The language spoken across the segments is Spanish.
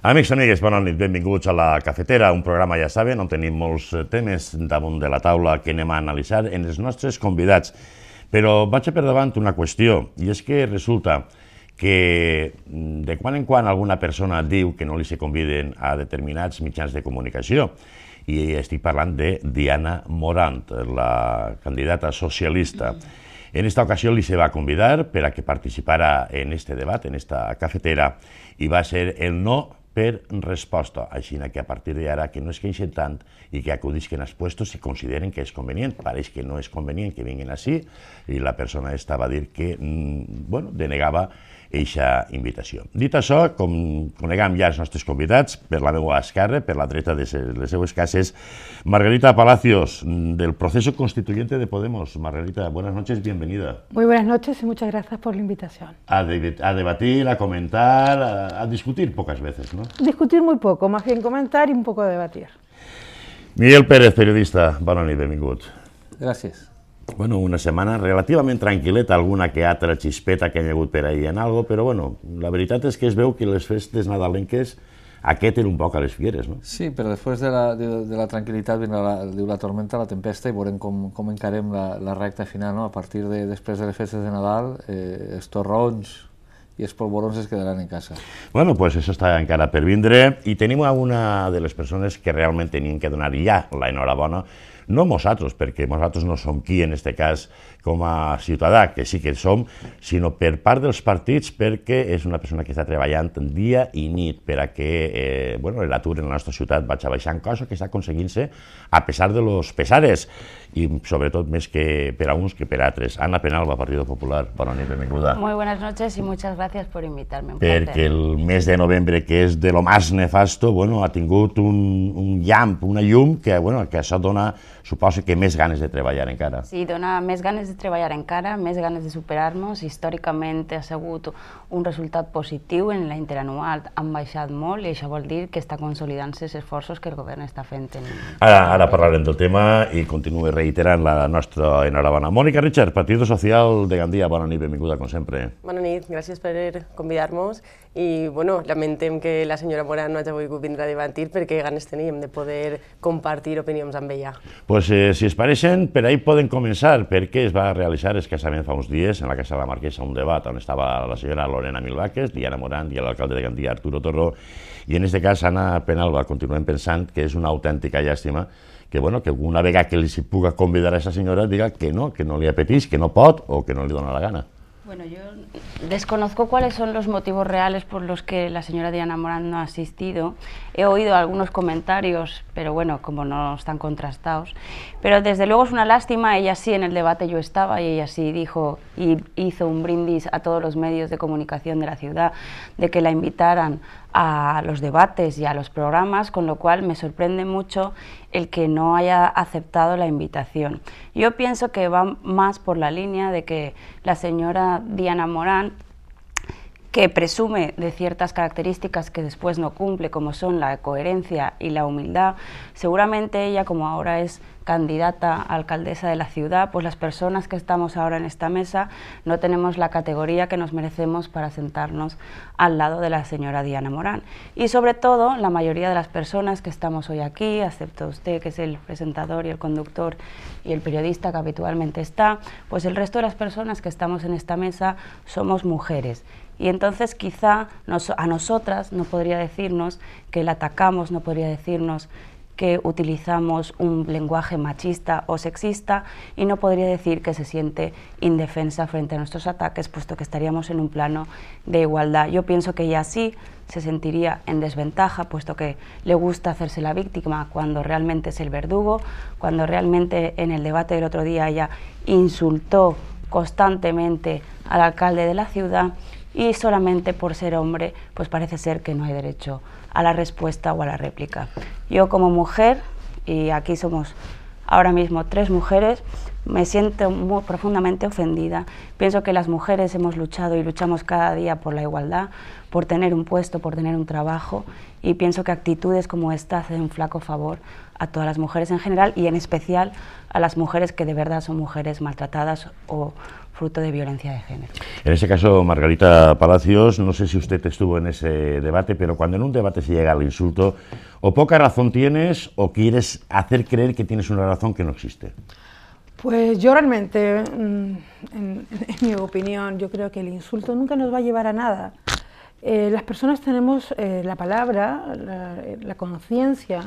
Amics i amigues, bona nit, benvinguts a La Cafetera, un programa, ja saben, on tenim molts eh, temes damunt de la taula que anem a analitzar en els nostres convidats. Però vaig per davant una qüestió, i és que resulta que mm, de quan en quan alguna persona diu que no li se conviden a determinats mitjans de comunicació, i estic parlant de Diana Morant, la candidata socialista. En aquesta ocasió li se va convidar per a que participara en este debat, en esta cafetera, i va ser el no per resposta, així que a partir d'ara que no es queixen tant i que acudisquen als puestos si consideren que és convenient. Pareix que no és convenient que vinguin així i la persona estava a dir que mm, bueno, denegava ...esa invitación. Dita eso, com conegam ja els nostres convidats, per la meva esquerra, per la dreta de les seues cases, Margarita Palacios, del Proceso Constituyente de Podemos. Margarita, buenas noches, bienvenida. Muy buenas noches y muchas gracias por la invitación. A, debatir, a comentar, a, discutir pocas veces, ¿no? Discutir muy poco, más bien comentar y un poco debatir. Miguel Pérez, periodista, bona de benvingut. gracias bueno, una setmana relativament tranquil·leta, alguna que altra xispeta que hi ha hagut per ahir en algo, però bueno, la veritat és que es veu que les festes nadalenques aquest era un poc a les Figueres, no? Sí, però després de la, de, de la tranquil·litat vindrà la, diu la tormenta, la tempesta, i veurem com, com encarem la, la recta final, no? A partir de, després de les festes de Nadal, eh, els torrons, i els polvorons es quedaran en casa. Bueno, pues això està encara per vindre i tenim a una de les persones que realment tenien que donar ja la enhorabona no nosaltres, perquè nosaltres no som qui en aquest cas com a ciutadà, que sí que som, sinó per part dels partits, perquè és una persona que està treballant dia i nit per a que eh, bueno, l'atur en la nostra ciutat vagi baixant, cosa que està aconseguint-se a pesar de los pesares, i sobretot més que per a uns que per a altres. Ana Penalba, Partido Popular, bona nit, benvinguda. Muy buenas noches y muchas gracias por invitarme. Perquè el mes de novembre, que és de lo más nefasto, bueno, ha tingut un, un llamp, una llum, que, bueno, que això dona suposa que més ganes de treballar encara. Sí, dona més ganes de treballar encara, més ganes de superar-nos. Històricament ha sigut un resultat positiu en la interanual. Han baixat molt i això vol dir que està consolidant-se els esforços que el govern està fent. En... Ara, ara parlarem del tema i continuo reiterant la nostra enhorabona. Mònica Richard, Partit Social de Gandia, bona nit, benvinguda com sempre. Bona nit, gràcies per convidar-nos i bueno, lamentem que la senyora Morán no hagi volgut vindre a debatir perquè ganes teníem de poder compartir opinions amb ella pues, eh, si es pareixen, per ahir poden començar, perquè es va realitzar escassament fa uns dies en la Casa de la Marquesa un debat on estava la senyora Lorena Milvaques, Diana Morant i l'alcalde de Gandia, Arturo Torró, i en aquest cas Anna Penalba continuem pensant que és una autèntica llàstima que, bueno, que alguna vegada que li s'hi puga convidar a aquesta senyora diga que no, que no li apeteix, que no pot o que no li dona la gana. Bueno, jo desconozco cuáles son los motivos reales por los que la señora Diana Morán no ha asistido. He oído algunos comentarios, pero bueno, como no están contrastados. Pero desde luego es una lástima, ella sí en el debate yo estaba y ella sí dijo y hizo un brindis a todos los medios de comunicación de la ciudad de que la invitaran a los debates y a los programas, con lo cual me sorprende mucho el que no haya aceptado la invitación. Yo pienso que va más por la línea de que la señora Diana Morán que presume de ciertas características que después no cumple, como son la coherencia y la humildad, seguramente ella, como ahora es candidata a alcaldesa de la ciudad, pues las personas que estamos ahora en esta mesa no tenemos la categoría que nos merecemos para sentarnos al lado de la señora Diana Morán. Y sobre todo, la mayoría de las personas que estamos hoy aquí, excepto usted, que es el presentador y el conductor y el periodista que habitualmente está, pues el resto de las personas que estamos en esta mesa somos mujeres. Y entonces quizá a nosotras no podría decirnos que la atacamos, no podría decirnos que utilizamos un lenguaje machista o sexista y no podría decir que se siente indefensa frente a nuestros ataques, puesto que estaríamos en un plano de igualdad. Yo pienso que ella sí se sentiría en desventaja, puesto que le gusta hacerse la víctima cuando realmente es el verdugo, cuando realmente en el debate del otro día ella insultó constantemente al alcalde de la ciudad y solamente por ser hombre, pues parece ser que no hay derecho a la respuesta o a la réplica. Yo como mujer, y aquí somos ahora mismo tres mujeres, me siento profundamente ofendida. Pienso que las mujeres hemos luchado y luchamos cada día por la igualdad, por tener un puesto, por tener un trabajo, y pienso que actitudes como esta hacen un flaco favor a todas las mujeres en general y en especial a las mujeres que de verdad son mujeres maltratadas o fruto de violencia de género. En ese caso, Margarita Palacios, no sé si usted estuvo en ese debate, pero cuando en un debate se llega al insulto, o poca razón tienes o quieres hacer creer que tienes una razón que no existe. Pues yo realmente, mm, en, mi opinión, yo creo que el insulto nunca nos va a llevar a nada. Eh, las personas tenemos eh, la palabra, la, eh, la conciencia.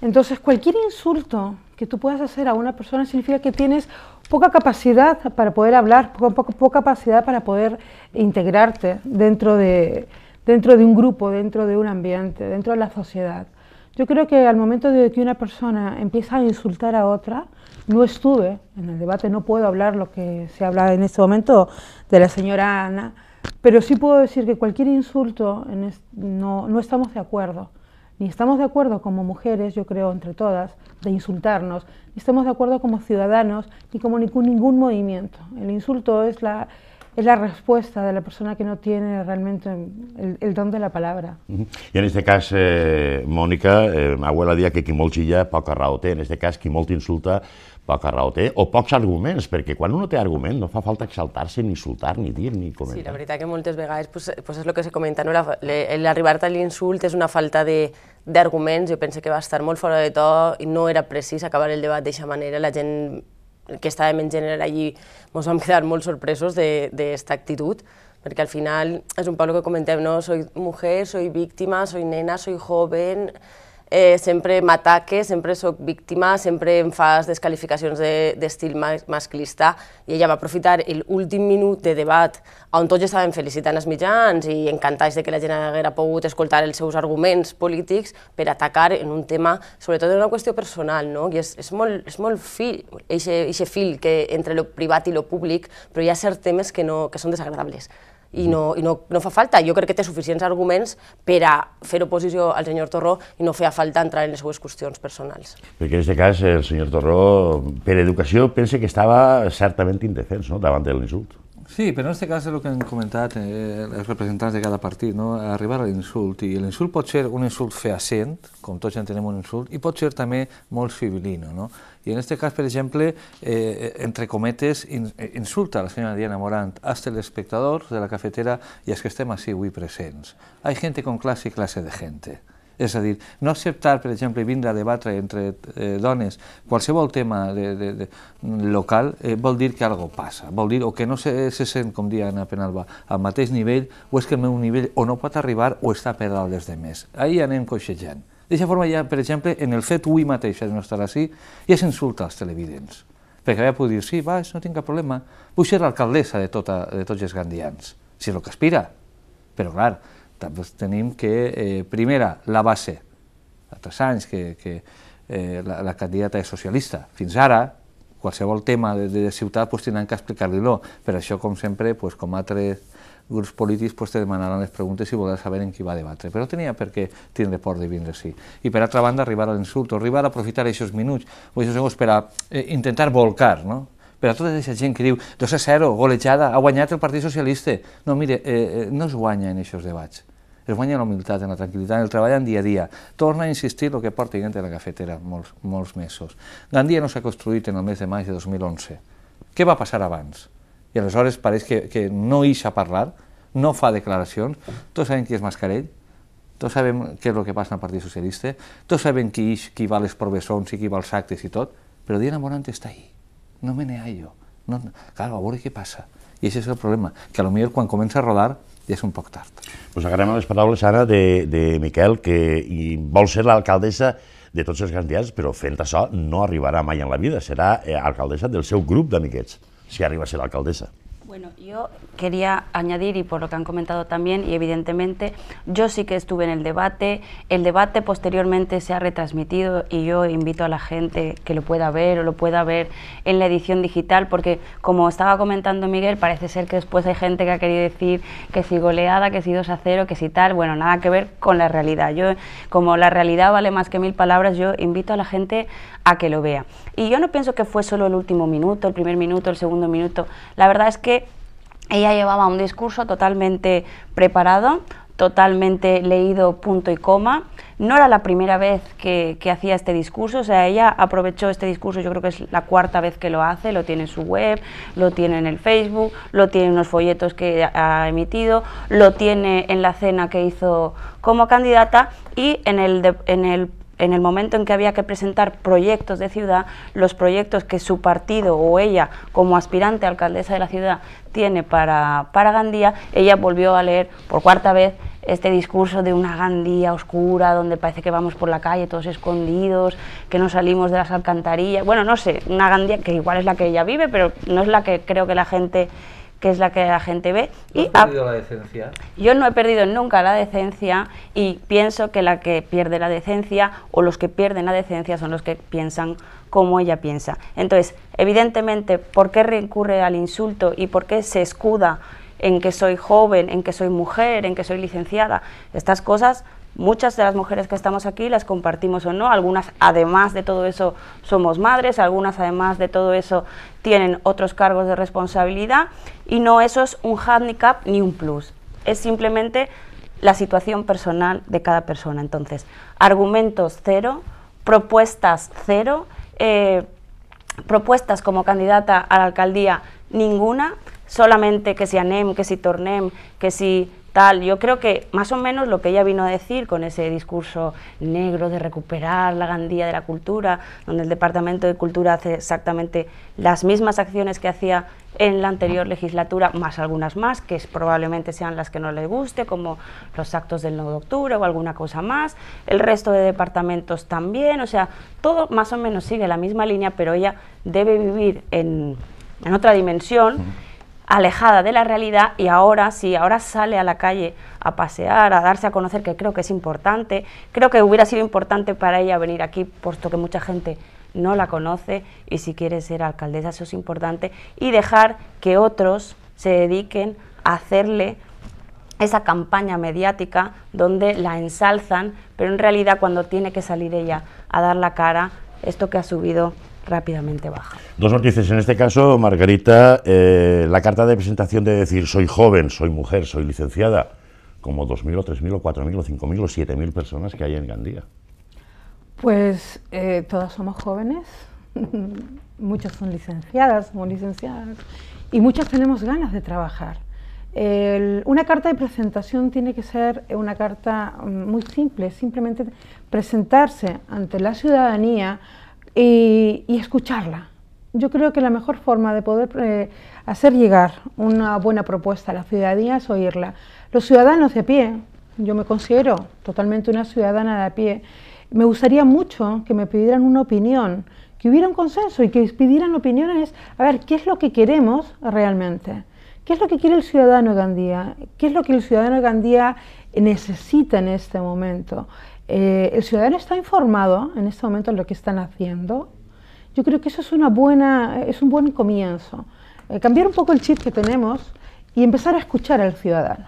Entonces, cualquier insulto que tú puedas hacer a una persona significa que tienes poca capacidad para poder hablar, poca, capacidad para poder integrarte dentro de, dentro de un grupo, dentro de un ambiente, dentro de la sociedad. Yo creo que al momento de que una persona empieza a insultar a otra, no estuve en el debate, no puedo hablar lo que se habla en este momento de la señora Ana, pero sí puedo decir que cualquier insulto no, no estamos de acuerdo ni estamos de acuerdo como mujeres, yo creo, entre todas, de insultarnos, estamos de acuerdo como ciudadanos ni como ningún, movimiento. El insulto es la, es la respuesta de la persona que no tiene realmente el, don de la palabra. Y en este caso, eh, Mónica, mi eh, abuela dia que quien molt poca raó En este caso, quien molt insulta poca raó o pocos argumentos, porque cuando uno te argument no hace falta exaltarse, ni insultar, ni dir, ni comentar. Sí, la verdad que muchas veces pues, pues es lo que se comenta, no? el el insulto es una falta de, d'arguments, jo penso que va estar molt fora de to i no era precís acabar el debat d'aquesta manera. La gent que estàvem en general allí ens vam quedar molt sorpresos d'aquesta actitud, perquè al final és un poble que comentem, no? Soy mujer, soy víctima, soy nena, soy joven, eh, sempre m'ataques, sempre sóc víctima, sempre em fas descalificacions d'estil de, masclista, i ella va aprofitar l'últim minut de debat on tots ja estaven felicitant els mitjans i encantats de que la gent haguera pogut escoltar els seus arguments polítics per atacar en un tema, sobretot en una qüestió personal, no? I és, és molt, és molt fil, eixe, eixe fil que entre lo privat i lo públic, però hi ha certs temes que, no, que són desagradables i no, i no, no fa falta. Jo crec que té suficients arguments per a fer oposició al senyor Torró i no feia falta entrar en les seues qüestions personals. Perquè en aquest cas el senyor Torró, per educació, pense que estava certament indefens no? davant de l'insult. Sí, però en aquest cas és el que han comentat eh, els representants de cada partit, no? arribar a l'insult. I l'insult pot ser un insult feacent, com tots ja en tenim un insult, i pot ser també molt civilino. No? I en aquest cas, per exemple, eh, eh entre cometes, in, eh, insulta la senyora Diana Morant als telespectadors de la cafetera i els que estem així avui presents. Hi ha gent con classe i classe de gent. És a dir, no acceptar, per exemple, vindre a debatre entre eh, dones qualsevol tema de, de, de mm, local eh, vol dir que algo passa, vol dir o que no se, se sent, com dia Ana Penalba, al mateix nivell, o és que el meu nivell o no pot arribar o està per dalt dels demés. Ahir anem coixejant. D'aquesta forma ja, per exemple, en el fet avui mateix de no estar així, ja s'insulta als televidents. Perquè ja puc dir, sí, va, no tinc cap problema, vull ser l'alcaldessa de, tota, de tots els gandians, si és el que aspira. Però, clar, també tenim que, eh, primera, la base, a tres anys que, que eh, la, la candidata és socialista. Fins ara, qualsevol tema de, de ciutat pues, tindran que explicar-li-lo. Per això, com sempre, pues, com altres grups polítics pues, te demanaran les preguntes i voler saber en qui va debatre, però tenia per què tindre por de vindre així. I per altra banda, arribar a l'insult, o arribar a aprofitar aquests minuts o aquests segons per a eh, intentar volcar, no? per a tota aquesta gent que diu 2 a 0, golejada, ha guanyat el Partit Socialista. No, mire, eh, eh, no es guanya en aquests debats es guanya en la humilitat, en la tranquil·litat, en el treball en dia a dia. Torna a insistir el que porta gent de la cafetera molts, molts mesos. Gandia no s'ha construït en el mes de maig de 2011. Què va passar abans? i aleshores pareix que, que no ix a parlar, no fa declaracions, tots sabem qui és Mascarell, tots sabem què és el que passa al Partit Socialista, tots sabem qui ix, qui va a les provessons i qui va als actes i tot, però Diana Morant està ahí, no me ha jo. No, no, clar, a veure què passa. I això és el problema, que potser quan comença a rodar ja és un poc tard. Pues agarrem les paraules, ara de, de Miquel, que i vol ser l'alcaldessa de tots els candidats, però fent això no arribarà mai en la vida, serà eh, alcaldessa del seu grup d'amiguets si arriba a ser l'alcaldessa. Bueno, yo quería añadir, y por lo que han comentado también, y evidentemente yo sí que estuve en el debate, el debate posteriormente se ha retransmitido y yo invito a la gente que lo pueda ver o lo pueda ver en la edición digital, porque como estaba comentando Miguel, parece ser que después hay gente que ha querido decir que si goleada, que si 2 a 0, que si tal, bueno, nada que ver con la realidad. Yo, como la realidad vale más que mil palabras, yo invito a la gente a que lo vea. Y yo no pienso que fue solo el último minuto, el primer minuto, el segundo minuto, la verdad es que ella llevaba un discurso totalmente preparado, totalmente leído punto y coma. No era la primera vez que, hacía este discurso, o sea, ella aprovechó este discurso, yo creo que es la cuarta vez que lo hace, lo tiene en su web, lo tiene en el Facebook, lo tiene en los folletos que ha emitido, lo tiene en la cena que hizo como candidata y en el, en el en el momento en que había que presentar proyectos de ciudad, los proyectos que su partido o ella, como aspirante alcaldesa de la ciudad, tiene para, para Gandía, ella volvió a leer por cuarta vez este discurso de una Gandía oscura, donde parece que vamos por la calle todos escondidos, que no salimos de las alcantarillas. Bueno, no sé, una Gandía que igual es la que ella vive, pero no es la que creo que la gente que es la que la gente ve. y la decencia? Yo no he perdido nunca la decencia y pienso que la que pierde la decencia o los que pierden la decencia son los que piensan como ella piensa. Entonces, evidentemente, ¿por qué recurre al insulto y por qué se escuda en que soy joven, en que soy mujer, en que soy licenciada? Estas cosas muchas de las mujeres que estamos aquí las compartimos o no, algunas además de todo eso somos madres, algunas además de todo eso tienen otros cargos de responsabilidad y no eso es un handicap ni un plus, es simplemente la situación personal de cada persona. Entonces, argumentos cero, propuestas cero, eh, propuestas como candidata a la alcaldía ninguna, solamente que si ANEM, que si Tornem, que si yo creo que más o menos lo que ella vino a decir con ese discurso negro de recuperar la Gandía de la cultura, donde el Departamento de Cultura hace exactamente las mismas acciones que hacía en la anterior legislatura, más algunas más, que probablemente sean las que no le guste, como los actos del 9 de octubre o alguna cosa más, el resto de departamentos también, o sea, todo más o menos sigue la misma línea, pero ella debe vivir en, en otra dimensión alejada de la realidad y ahora sí, ahora sale a la calle a pasear, a darse a conocer, que creo que es importante. Creo que hubiera sido importante para ella venir aquí, puesto que mucha gente no la conoce y si quiere ser alcaldesa eso es importante y dejar que otros se dediquen a hacerle esa campaña mediática donde la ensalzan, pero en realidad cuando tiene que salir ella a dar la cara, esto que ha subido rápidamente baja. Dos noticias, en este caso, Margarita, eh, la carta de presentación de decir soy joven, soy mujer, soy licenciada, como 2.000 o 3.000 o 4.000 o 5.000 o 7.000 personas que hay en Gandía. Pues eh, todas somos jóvenes, muchas son licenciadas, muy licenciadas, y muchas tenemos ganas de trabajar. una carta de presentación tiene que ser una carta mm, muy simple, simplemente presentarse ante la ciudadanía, y, escucharla. Yo creo que la mejor forma de poder eh, hacer llegar una buena propuesta a la ciudadanía es oírla. Los ciudadanos de pie, yo me considero totalmente una ciudadana de a pie, me gustaría mucho que me pidieran una opinión, que hubiera un consenso y que pidieran opiniones, a ver, ¿qué es lo que queremos realmente? ¿Qué es lo que quiere el ciudadano de Gandía? ¿Qué es lo que el ciudadano de Gandía necesita en este momento? Eh, el ciudadano está informado en este momento de lo que están haciendo. Yo creo que eso es, una buena, es un buen comienzo. Eh, cambiar un poco el chip que tenemos y empezar a escuchar al ciudadano.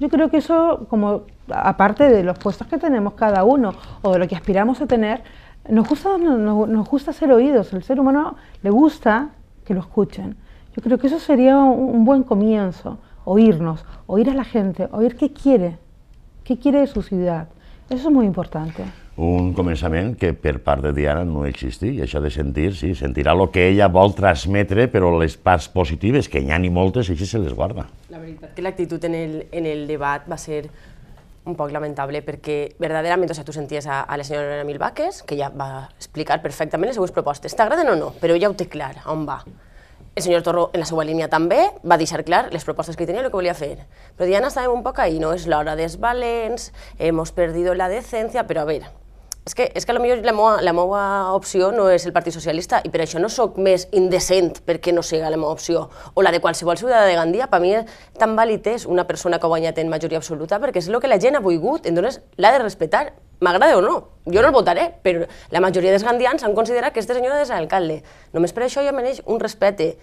Yo creo que eso, como aparte de los puestos que tenemos cada uno o de lo que aspiramos a tener, nos gusta, nos, gusta ser oídos. El ser humano le gusta que lo escuchen. Yo creo que eso sería un, buen comienzo, oírnos, oír a la gente, oír qué quiere, qué quiere de su ciudad, Això és molt important. Eh? Un començament que per part de Diana no existia, i això de sentir, sí, sentirà el que ella vol transmetre, però les parts positives, que n'hi ha ni moltes, així se les guarda. La veritat que l'actitud en, el, en el debat va ser un poc lamentable perquè verdaderament, o sigui, tu senties a, a la senyora Ana Milbaques, que ja va explicar perfectament les seues propostes. T'agraden o no? Però ja ho té clar, on va. El senyor Torro en la seva línia també, va deixar clar les propostes que tenia i el que volia fer. Però ja n'estàvem un poc ahí, no? És l'hora dels valents, hemos perdido la decència, però a veure, és que, és que potser la meva, la meva opció no és el Partit Socialista i per això no sóc més indecent perquè no siga la meva opció o la de qualsevol ciutadà de Gandia. Per mi tan vàlid és una persona que ha guanyat en majoria absoluta perquè és el que la gent ha volgut, entonces l'ha de respectar m'agrada o no, jo no el votaré, però la majoria dels gandians han considerat que aquesta senyora és alcalde. Només per això jo mereix un respecte.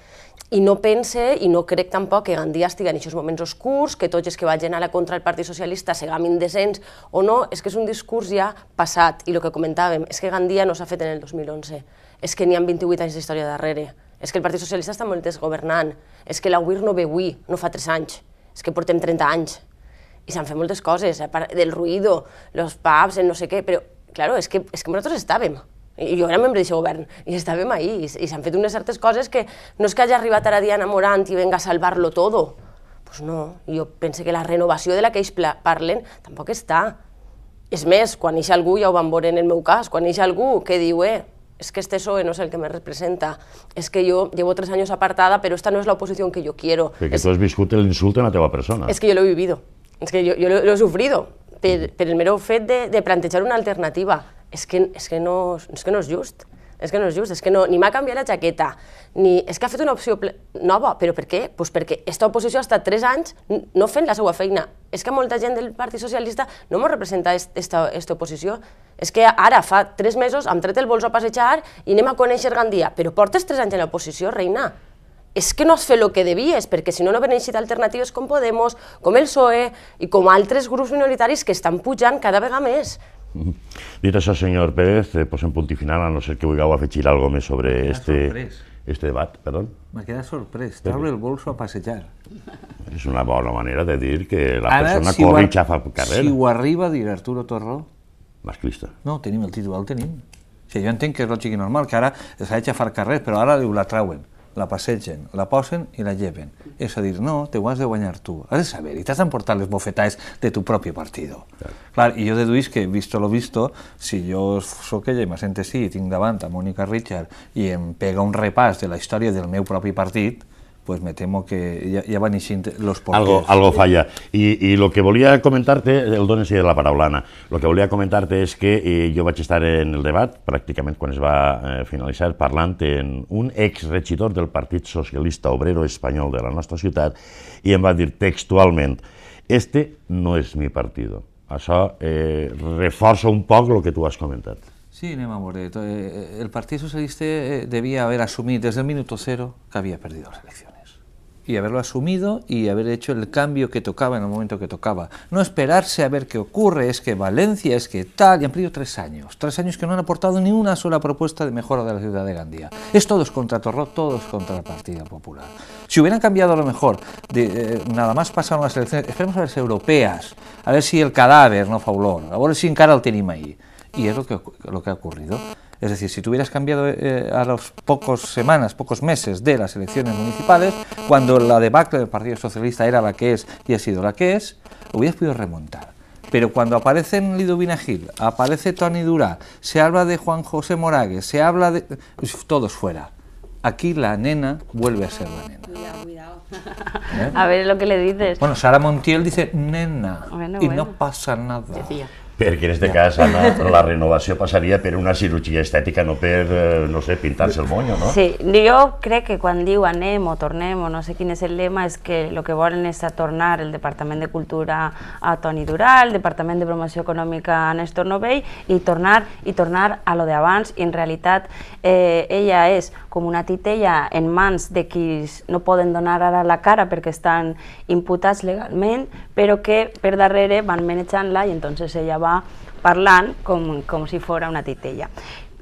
I no pense, i no crec tampoc que Gandia estigui en aquests moments oscurs, que tots els que vagin a la contra del Partit Socialista seguim indecents o no, és que és un discurs ja passat. I el que comentàvem és que Gandia no s'ha fet en el 2011, és que n'hi ha 28 anys d'història darrere, és que el Partit Socialista està molt desgovernant, és que la no ve avui, no fa 3 anys, és que portem 30 anys s'han fet moltes coses, a part del ruido, los pubs, el no sé què, però, claro, és que, és que nosaltres estàvem. I jo era membre d'aquest govern, i estàvem ahí, i, i s'han fet unes certes coses que no és que hagi arribat ara Diana Morant i venga a salvar-lo todo. Pues no, jo pense que la renovació de la que ells parlen tampoc està. És més, quan ha algú, ja ho van veure en el meu cas, quan ha algú que diu, eh, és que este PSOE no és el que me representa, és que jo llevo tres anys apartada, però esta no és la oposició que jo quiero. Perquè es... tu has viscut l'insult en la teva persona. És que jo l'he vivido. És que jo, jo l'he sofrido per, per el mero fet de, de plantejar una alternativa. És que, és, que no, és que no és just. És que no és just, és que no, ni m'ha canviat la jaqueta, ni... És que ha fet una opció nova, però per què? Pues perquè aquesta oposició ha estat tres anys no fent la seva feina. És que molta gent del Partit Socialista no m'ho representa aquesta oposició. És que ara fa tres mesos han tret el bolso a passejar i anem a conèixer Gandia, però portes tres anys en l'oposició, reina és que no has fet el que devies, perquè si no, no havien eixit alternatives com Podemos, com el PSOE i com altres grups minoritaris que estan pujant cada vegada més. Dit això, senyor Pérez, eh, posem punt i final, a no ser que vulgueu afegir alguna cosa més sobre este, sorprès. este debat. Perdó? M'ha quedat sorprès, traure el bolso a passejar. És una bona manera de dir que la Ara, persona si corre i xafa el carrer. Si ho arriba a dir Arturo Torró... Masclista. No, tenim el títol, el tenim. O sigui, jo entenc que és lògic i normal, que ara s'ha de xafar carrer, però ara diu, la trauen la passegen, la posen i la lleven. És a dir, no, te ho has de guanyar tu, has de saber, i t'has d'emportar les bofetades de tu propi partido. Clar. Clar, i jo deduís que, visto lo visto, si jo sóc ella i m'assente sí i tinc davant a Mònica Richard i em pega un repàs de la història del meu propi partit, pues me temo que ja, ya van eixint los porqués. Algo, algo falla. Y, y lo que volia comentarte, el don de la paraula, lo que volia comentarte es és que eh, jo vaig estar en el debat, pràcticament quan es va eh, finalitzar, parlant en un exregidor del Partit Socialista Obrero Espanyol de la nostra ciutat, i em va dir textualment, este no és es mi partido. Això eh, reforça un poc el que tu has comentat. Sí, anem a veure. Eh, el Partit Socialista eh, devia haver assumit des del minut zero que havia perdut les eleccions. y haberlo asumido y haber hecho el cambio que tocaba en el momento que tocaba. No esperarse a ver qué ocurre, es que Valencia, es que tal, y han perdido tres años, tres años que no han aportado ni una sola propuesta de mejora de la ciudad de Gandía. Es todos contra Torró, todos contra la partida Popular. Si hubieran cambiado a lo mejor, de, eh, nada más pasaron las elecciones, esperemos a las europeas, a ver si el cadáver no faulón a ver si encara el tenim ahí. Y es lo que, lo que ha ocurrido. Es decir, si hubieras cambiado eh, a los pocas semanas, pocos meses de las elecciones municipales, cuando la debacle del Partido Socialista era la que es y ha sido la que es, hubieras podido remontar. Pero cuando aparecen Lidovina Gil, aparece Tony Durá, se habla de Juan José Moragues, se habla de... todos fuera. Aquí la nena vuelve a ser la nena. Cuidado, cuidado. ¿Eh? A ver lo que le dices. Bueno, Sara Montiel dice nena y no pasa nada. perquè en aquest cas Anna, la renovació passaria per una cirurgia estètica, no per, eh, no sé, pintar-se el moño, no? Sí, jo crec que quan diu anem o tornem o no sé quin és el lema és que el que volen és tornar el Departament de Cultura a Toni Dural, el Departament de Promoció Econòmica a Néstor Novell i tornar i tornar a lo d'abans i en realitat eh, ella és com una titella en mans de qui no poden donar ara la cara perquè estan imputats legalment, però que per darrere van menjant la i entonces ella va parlant com, com si fora una titella.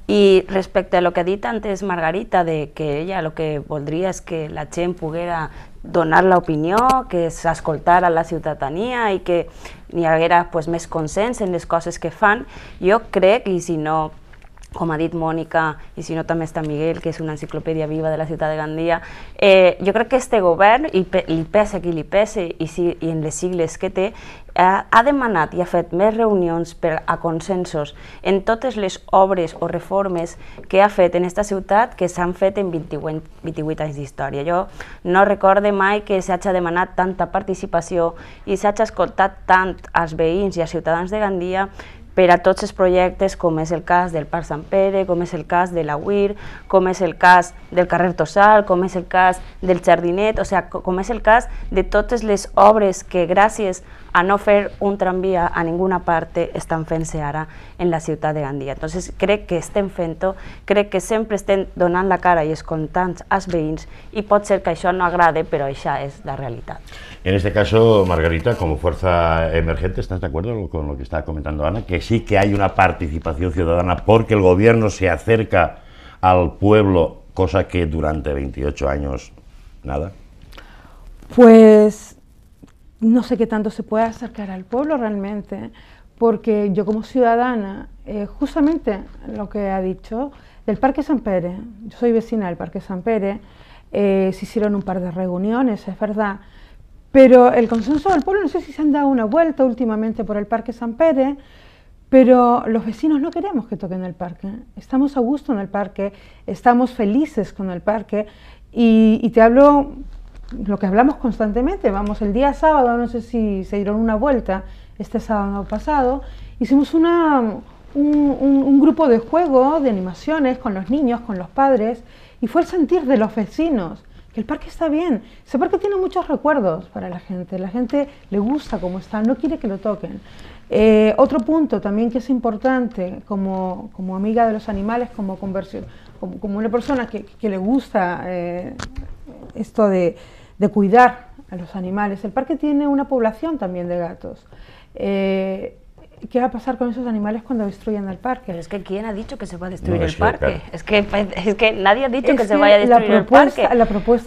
I respecte a lo que ha dit antes Margarita, de que ella el que voldria és que la gent poguera donar l'opinió, que s'escoltara la ciutadania i que n'hi haguera pues, més consens en les coses que fan, jo crec, i si no com ha dit Mònica, i si no també està Miguel, que és una enciclopèdia viva de la ciutat de Gandia, eh, jo crec que este govern, i pe, li pesa qui li pese, i, si, i en les sigles que té, ha demanat i ha fet més reunions per a consensos en totes les obres o reformes que ha fet en aquesta ciutat que s'han fet en 28, 28 anys d'història. Jo no recorde mai que s'hagi demanat tanta participació i s'hagi escoltat tant als veïns i als ciutadans de Gandia per a tots els projectes, com és el cas del Parc Sant Pere, com és el cas de la UIR, com és el cas del carrer Tossal, com és el cas del Jardinet, o sigui, com és el cas de totes les obres que gràcies a no fer un tranvía a ninguna parte estanfenseara en la ciudad de Gandía... Entonces, cree que estén fento, cree que siempre estén donando la cara y escondiendo as veïns ...y puede ser que eso no agrade, ...pero eso es la realidad. En este caso, Margarita, como fuerza emergente, ¿estás de acuerdo con lo que está comentando Ana? Que sí que hay una participación ciudadana porque el gobierno se acerca al pueblo, cosa que durante 28 años, nada. Pues no sé qué tanto se puede acercar al pueblo realmente, porque yo como ciudadana, eh, justamente lo que ha dicho, del Parque San Pérez, yo soy vecina del Parque San Pérez, eh, se hicieron un par de reuniones, es verdad, pero el consenso del pueblo, no sé si se han dado una vuelta últimamente por el Parque San Pérez, pero los vecinos no queremos que toquen el parque, estamos a gusto en el parque, estamos felices con el parque y, y te hablo lo que hablamos constantemente, vamos, el día sábado, no sé si se dieron una vuelta, este sábado pasado, hicimos una, un, grupo de juego, de animaciones con los niños, con los padres, y fue el sentir de los vecinos que el parque está bien. Ese parque tiene muchos recuerdos para la gente. La gente le gusta cómo está, no quiere que lo toquen. Eh, otro punto también que es importante como, como amiga de los animales, como, como, como, una persona que, le gusta eh, esto de, de cuidar a los animales. El parque tiene una población también de gatos. Eh, ¿Qué va a pasar con esos animales cuando destruyan el parque? es que ¿quién ha dicho que se va a destruir el parque? Es, que, es que nadie ha dicho que, se vaya a destruir el parque.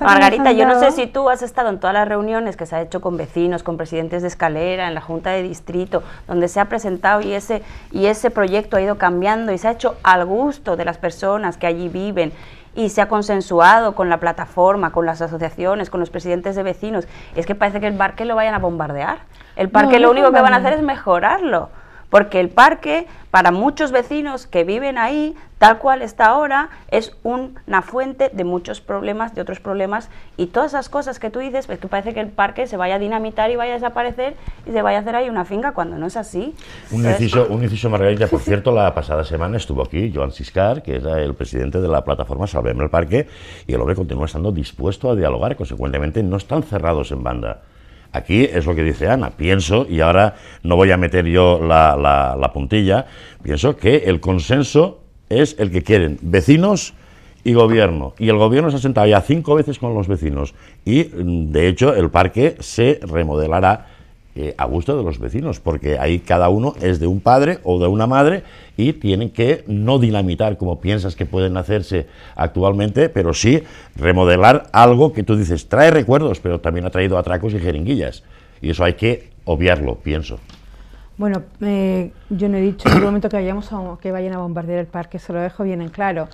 Margarita, yo no sé si tú has estado en todas las reuniones que se ha hecho con vecinos, con presidentes de escalera, en la junta de distrito, donde se ha presentado y ese, y ese proyecto ha ido cambiando y se ha hecho al gusto de las personas que allí viven y se ha consensuado con la plataforma, con las asociaciones, con los presidentes de vecinos. Es que parece que el parque lo vayan a bombardear. El parque lo único que van a hacer es mejorarlo porque el parque, para muchos vecinos que viven ahí, tal cual está ahora, es una fuente de muchos problemas, de otros problemas, y todas esas cosas que tú dices, pues tú parece que el parque se vaya a dinamitar y vaya a desaparecer y se vaya a hacer ahí una finca cuando no es así. Un inciso, Margarita, por cierto, la pasada semana estuvo aquí Joan Siscar, que era el presidente de la plataforma Salvemos el Parque, y el hombre continúa estando dispuesto a dialogar, consecuentemente no están cerrados en banda. Aquí es lo que dice Ana, pienso, y ahora no voy a meter yo la, puntilla, pienso que el consenso es el que quieren vecinos y gobierno. Y el gobierno se ha sentado ya cinco veces con los vecinos. Y mm, de hecho el parque se remodelará eh, a gusto de los vecinos, porque ahí cada uno es de un padre o de una madre y tienen que no dinamitar como piensas que pueden hacerse actualmente, pero sí remodelar algo que tú dices, trae recuerdos, pero también ha traído atracos y jeringuillas. Y eso hay que obviarlo, pienso. Bueno, eh, yo no he dicho en el momento que vayamos que vayan a bombardear el parque, se lo dejo bien en claro.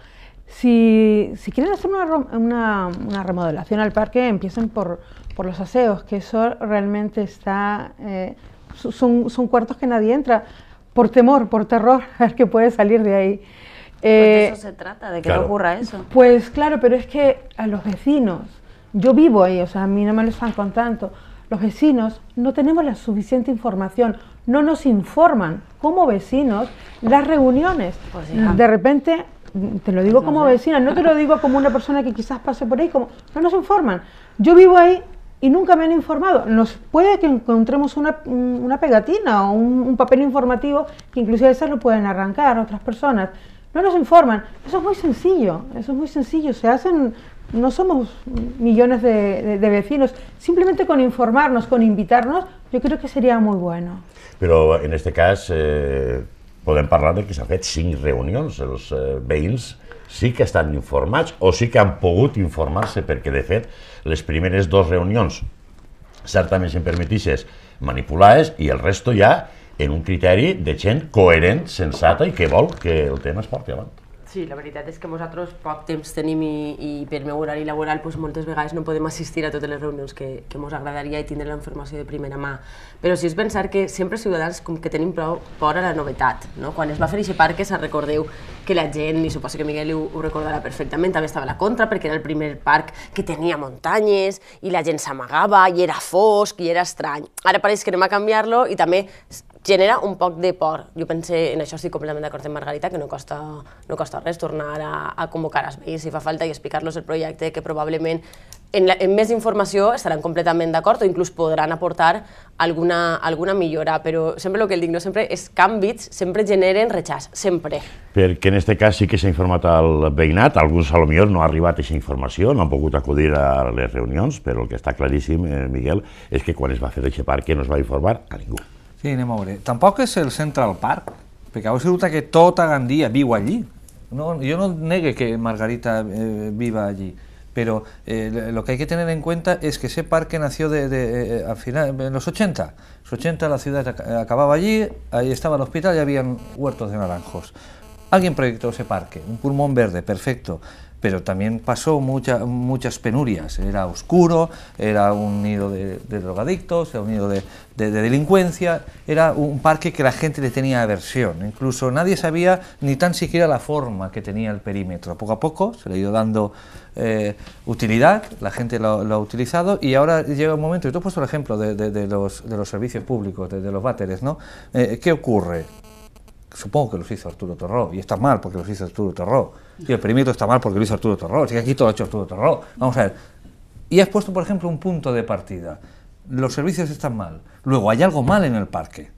Si, quieren hacer una, remodelación al parque, empiecen por, los aseos, que eso realmente está... Eh, son, cuartos que nadie entra por temor, por terror, a ver qué puede salir de ahí. Pues eh, eso se trata, de que no ocurra eso. Pues claro, pero es que a los vecinos, yo vivo ahí, o sea, a mí no me lo están contando, los vecinos no tenemos la suficiente información, no nos informan como vecinos las reuniones. Pues de repente te lo digo como vecina, no te lo digo como una persona que quizás pase por ahí, como, no nos informan. Yo vivo ahí y nunca me han informado. Nos puede que encontremos una, una pegatina o un, papel informativo que inclusive veces lo pueden arrancar otras personas. No nos informan. Eso es muy sencillo, eso es muy sencillo. Se hacen, no somos millones de, vecinos. Simplemente con informarnos, con invitarnos, yo creo que sería muy bueno. Pero en este caso... Eh, podem parlar de que s'ha fet cinc reunions, els eh, veïns sí que estan informats o sí que han pogut informar-se perquè de fet les primeres dues reunions certament si em permetixes manipulades i el resto ja en un criteri de gent coherent, sensata i que vol que el tema es porti avant. Sí, la veritat és que nosaltres poc temps tenim i, i per meu horari laboral doncs moltes vegades no podem assistir a totes les reunions que, que ens agradaria i tindre la informació de primera mà. Però si és pensar que sempre ciutadans com que tenim prou por a la novetat. No? Quan es va fer aquest parc, recordeu que la gent, i suposo que Miguel ho, ho recordarà perfectament, també estava a la contra perquè era el primer parc que tenia muntanyes i la gent s'amagava i era fosc i era estrany. Ara pareix que anem a canviar-lo i també genera un poc de por. Jo pensé, en això estic completament d'acord amb Margarita, que no costa, no costa res tornar a, a convocar els veïns si fa falta i explicar-los el projecte, que probablement en, la, en més informació estaran completament d'acord o inclús podran aportar alguna, alguna millora, però sempre el que dic, no sempre és canvis, sempre generen rechaç, sempre. Perquè en aquest cas sí que s'ha informat al veïnat, alguns a lo no ha arribat aquesta informació, no han pogut acudir a les reunions, però el que està claríssim, eh, Miguel, és que quan es va fer aquest parc no es va informar a ningú. Sí, anem a el Central Park, ...porque a resulta que toda gandía vivo allí. No, yo no negue que Margarita eh, viva allí, pero eh, lo que hay que tener en cuenta es que ese parque nació de, eh, al final, en los 80. los 80 la ciudad acababa allí, ahí estaba el hospital y habían huertos de naranjos. Alguien proyectó ese parque, un pulmón verde, perfecto pero también pasó mucha, muchas penurias. Era oscuro, era un nido de, drogadictos, era un nido de, delincuencia, era un parque que la gente le tenía aversión. Incluso nadie sabía ni tan siquiera la forma que tenía el perímetro. Poco a poco se le ha ido dando eh, utilidad, la gente lo, ha utilizado y ahora llega un momento, y tú has puesto el ejemplo de, los, servicios públicos, de, los váteres, ¿no? Eh, ¿Qué ocurre? Supongo que los hizo Arturo Torró, y está mal porque los hizo Arturo Torró y el primero está mal porque lo hizo Arturo Torró, así aquí todo ha hecho Arturo Torró. Vamos a ver. Y has puesto, por ejemplo, un punto de partida. Los servicios están mal. Luego hay algo mal en el parque.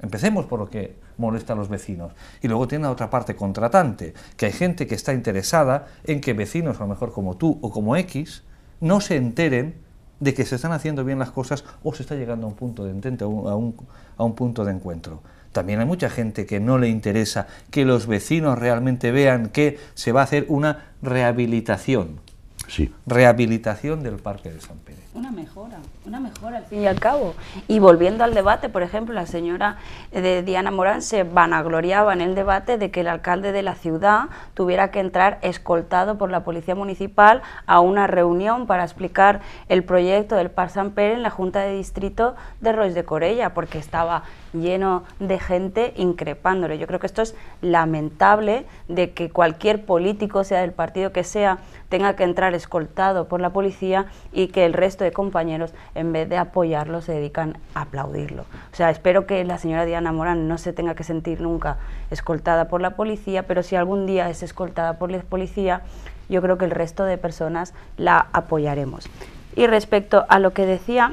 Empecemos por lo que molesta a los vecinos. Y luego tiene otra parte contratante, que hay gente que está interesada en que vecinos, a lo mejor como tú o como X, no se enteren de que se están haciendo bien las cosas o se está llegando a un punto de intento, a un punto de encuentro. También hay mucha gente que no le interesa que los vecinos realmente vean que se va a hacer una rehabilitación. Sí. Rehabilitación del Parque de San Pedro una mejora, una mejora al fin y al cabo. Y volviendo al debate, por ejemplo, la señora eh, de Diana Morán se vanagloriaba en el debate de que el alcalde de la ciudad tuviera que entrar escoltado por la policía municipal a una reunión para explicar el proyecto del Par San Pérez en la Junta de Distrito de Roy de Corella, porque estaba lleno de gente increpándole. Yo creo que esto es lamentable de que cualquier político, sea del partido que sea, tenga que entrar escoltado por la policía y que el resto de compañeros, en vez de apoyarlo, se dedican a aplaudirlo. O sea, espero que la señora Diana Morán no se tenga que sentir nunca escoltada por la policía, pero si algún día es escoltada por la policía, yo creo que el resto de personas la apoyaremos. Y respecto a lo que decía,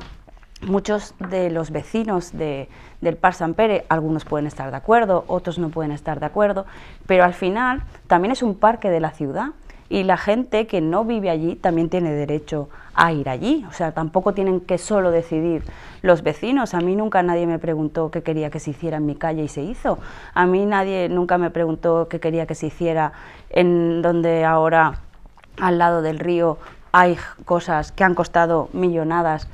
muchos de los vecinos del Par San Pere, algunos pueden estar de acuerdo, otros no pueden estar de acuerdo, pero al final también es un parque de la ciudad y la gente que no vive allí también tiene derecho a ir allí, o sea, tampoco tienen que solo decidir los vecinos. A mí nunca nadie me preguntó qué quería que se hiciera en mi calle y se hizo. A mí nadie nunca me preguntó qué quería que se hiciera en donde ahora al lado del río hay cosas que han costado millonadas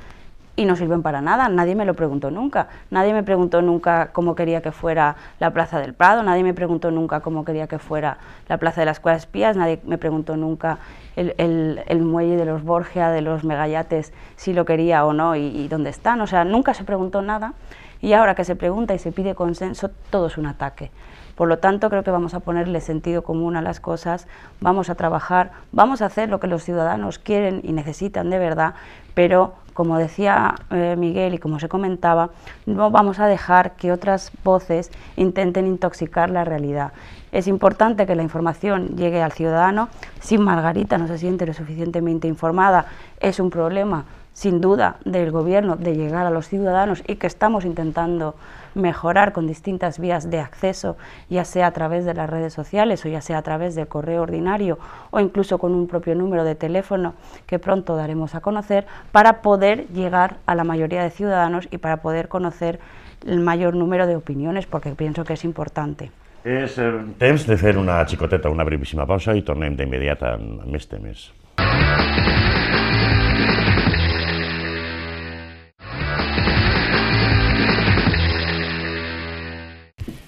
y no sirven para nada. Nadie me lo preguntó nunca. Nadie me preguntó nunca cómo quería que fuera la Plaza del Prado, nadie me preguntó nunca cómo quería que fuera la Plaza de las Cuevas Espías, nadie me preguntó nunca el, muelle de los Borgia, de los Megayates, si lo quería o no y, y dónde están. O sea, nunca se preguntó nada y ahora que se pregunta y se pide consenso, todo es un ataque. Por lo tanto, creo que vamos a ponerle sentido común a las cosas, vamos a trabajar, vamos a hacer lo que los ciudadanos quieren y necesitan de verdad, pero como decía eh, Miguel y como se comentaba, no vamos a dejar que otras voces intenten intoxicar la realidad. Es importante que la información llegue al ciudadano. Si Margarita no se siente lo suficientemente informada, es un problema sin duda del gobierno de llegar a los ciudadanos y que estamos intentando mejorar con distintas vías de acceso, ya sea a través de las redes sociales o ya sea a través del correo ordinario o incluso con un propio número de teléfono que pronto daremos a conocer, para poder llegar a la mayoría de ciudadanos y para poder conocer el mayor número de opiniones, porque pienso que es importante. Es el eh, de hacer una chicoteta, una brevísima pausa y tornem de amb, més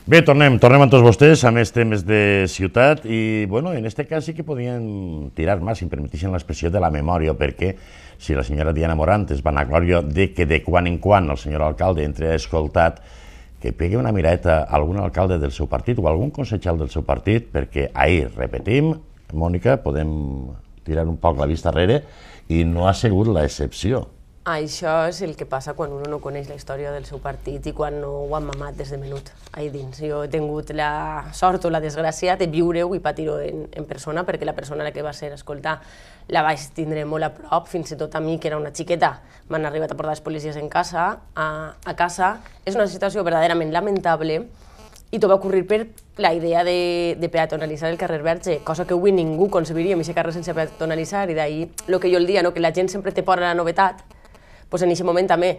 Bé, tornem, tornem amb tots vostès amb els temes de ciutat i, bueno, en este cas sí que podien tirar més, si em permetixen l'expressió, de la memòria, perquè si la senyora Diana Morantes va anar a glòria de que de quan en quan el senyor alcalde entre a escoltat que pegui una mireta a algun alcalde del seu partit o algun consejal del seu partit, perquè ahir, repetim, Mònica, podem tirar un poc la vista arrere i no ha sigut l'excepció. Això és el que passa quan un no coneix la història del seu partit i quan no ho han mamat des de menut ahir dins. Jo he tingut la sort o la desgràcia de viure-ho i patir-ho en, en persona perquè la persona a la que va ser escoltar la vaig tindre molt a prop, fins i tot a mi, que era una xiqueta, m'han arribat a portar les policies en casa, a, a casa. És una situació verdaderament lamentable i tot va ocorrer per la idea de, de peatonalitzar el carrer Verge, cosa que avui ningú concebiria amb aquest carrer sense peatonalitzar, i d'ahir el que jo el dia, no? que la gent sempre té por a la novetat, doncs en aquest moment també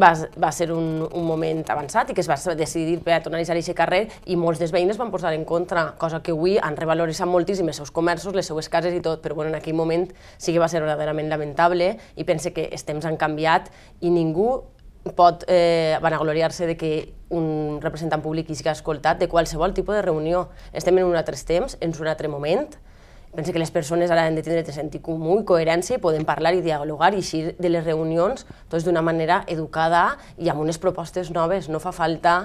va, va ser un, un moment avançat i que es va decidir a aquest carrer i molts dels veïns van posar en contra, cosa que avui han revaloritzat moltíssim els seus comerços, les seues cases i tot, però bueno, en aquell moment sí que va ser verdaderament lamentable i pense que els temps han canviat i ningú pot eh, vanagloriar-se de que un representant públic hi sigui escoltat de qualsevol tipus de reunió. Estem en un altre temps, en un altre moment, Pense que les persones ara han de tindre sentit comú i coherència i poden parlar i dialogar i eixir de les reunions doncs d'una manera educada i amb unes propostes noves. No fa falta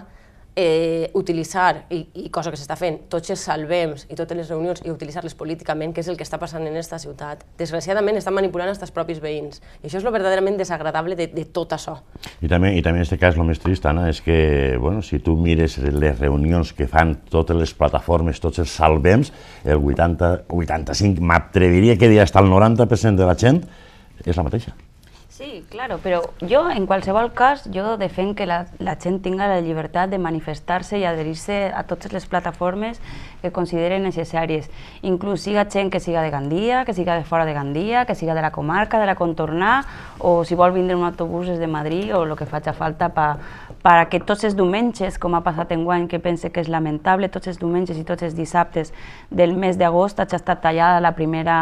eh, utilitzar, i, i cosa que s'està fent, tots els salvems i totes les reunions i utilitzar-les políticament, que és el que està passant en aquesta ciutat. Desgraciadament estan manipulant els propis veïns. I això és el verdaderament desagradable de, de tot això. I també, i també en aquest cas el més trist, Anna, és que bueno, si tu mires les reunions que fan totes les plataformes, tots els salvems, el 80, 85, m'atreviria que ja hasta el 90% de la gent és la mateixa. Sí, claro, pero jo, en qualsevol cas jo defenc que la, la gent tinga la llibertat de manifestar-se i adherir-se a totes les plataformes que consideren necessàries. Inclús siga gent que siga de Gandia, que siga de fora de Gandia, que siga de la comarca, de la contornà, o si vol vindre un autobús des de Madrid o el que faci falta per pa, que tots els diumenges, com ha passat en guany, que pense que és lamentable, tots els diumenges i tots els dissabtes del mes d'agost ha estat tallada la primera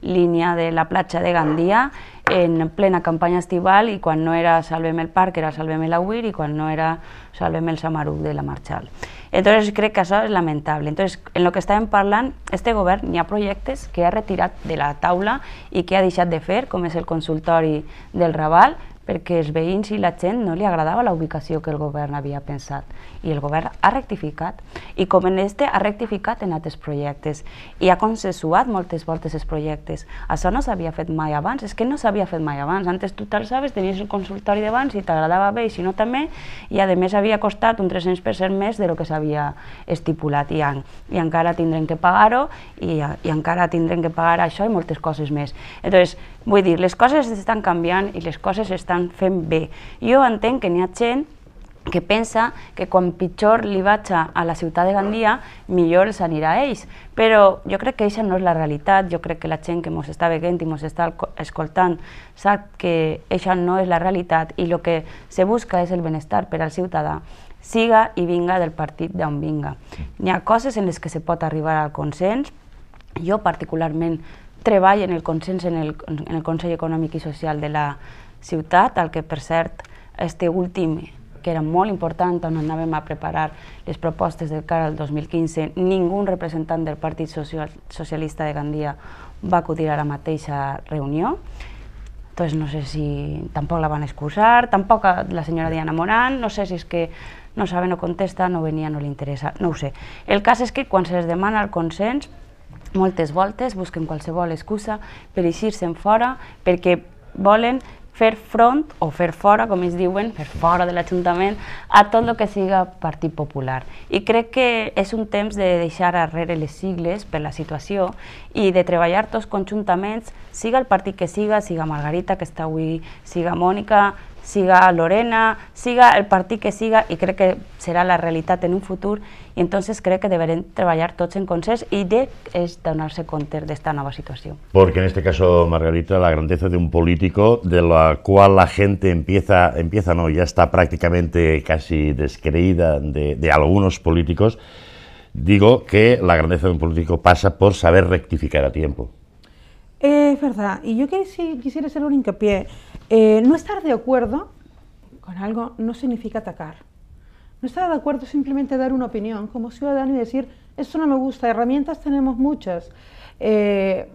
línia de la platja de Gandia en plena campanya estival i quan no era Salvem el Parc era Salvem el Agüir i quan no era Salvem el Samaruc de la Marchal. Entonces crec que això és lamentable. Entonces, en el que estàvem parlant, este govern hi ha projectes que ha retirat de la taula i que ha deixat de fer, com és el consultori del Raval, perquè els veïns i la gent no li agradava la ubicació que el govern havia pensat i el govern ha rectificat i com en este ha rectificat en altres projectes i ha consensuat moltes voltes els projectes. Això no s'havia fet mai abans, és que no s'havia fet mai abans. Antes tu te'l sabes, tenies el consultori d'abans i t'agradava bé i si no també, i a més havia costat un 300% més de lo que s'havia estipulat i, en, i encara tindrem que pagar-ho i, i encara tindrem que pagar això i moltes coses més. Entonces, Vull dir, les coses estan canviant i les coses estan fent bé. Jo entenc que n'hi ha gent que pensa que quan pitjor li vaig a la ciutat de Gandia, millor els anirà a ells. Però jo crec que això no és la realitat, jo crec que la gent que ens està veient i ens està escoltant sap que això no és la realitat i el que se busca és el benestar per al ciutadà, siga i vinga del partit d'on vinga. Hi ha coses en les que se pot arribar al consens, jo particularment treball en el consens en el, en el Consell Econòmic i Social de la ciutat, el que, per cert, este últim, que era molt important, on anàvem a preparar les propostes del cara al 2015, ningú representant del Partit Social, Socialista de Gandia va acudir a la mateixa reunió. Entonces, no sé si tampoc la van excusar, tampoc la senyora Diana Morán, no sé si és que no sabe, no contesta, no venia, no li interessa, no ho sé. El cas és que quan se les demana el consens, moltes voltes, busquen qualsevol excusa per eixir-se'n fora, perquè volen fer front o fer fora, com ells diuen, fer fora de l'Ajuntament, a tot el que siga Partit Popular. I crec que és un temps de deixar arrere les sigles per la situació i de treballar tots conjuntament, siga el partit que siga, siga Margarita, que està avui, siga Mònica, siga Lorena, siga el partido que siga y cree que será la realidad en un futuro, y entonces cree que deberán trabajar todos en consenso y de es donarse de de esta nueva situación. Porque en este caso, Margarita, la grandeza de un político de la cual la gente empieza, empieza no, ya está prácticamente casi descreída de algunos políticos, digo que la grandeza de un político pasa por saber rectificar a tiempo es verdad, y yo que, quisiera hacer un hincapié. Eh, no estar de acuerdo con algo no significa atacar. No estar de acuerdo es simplemente dar una opinión como ciudadano y decir, esto no me gusta, herramientas tenemos muchas. Eh,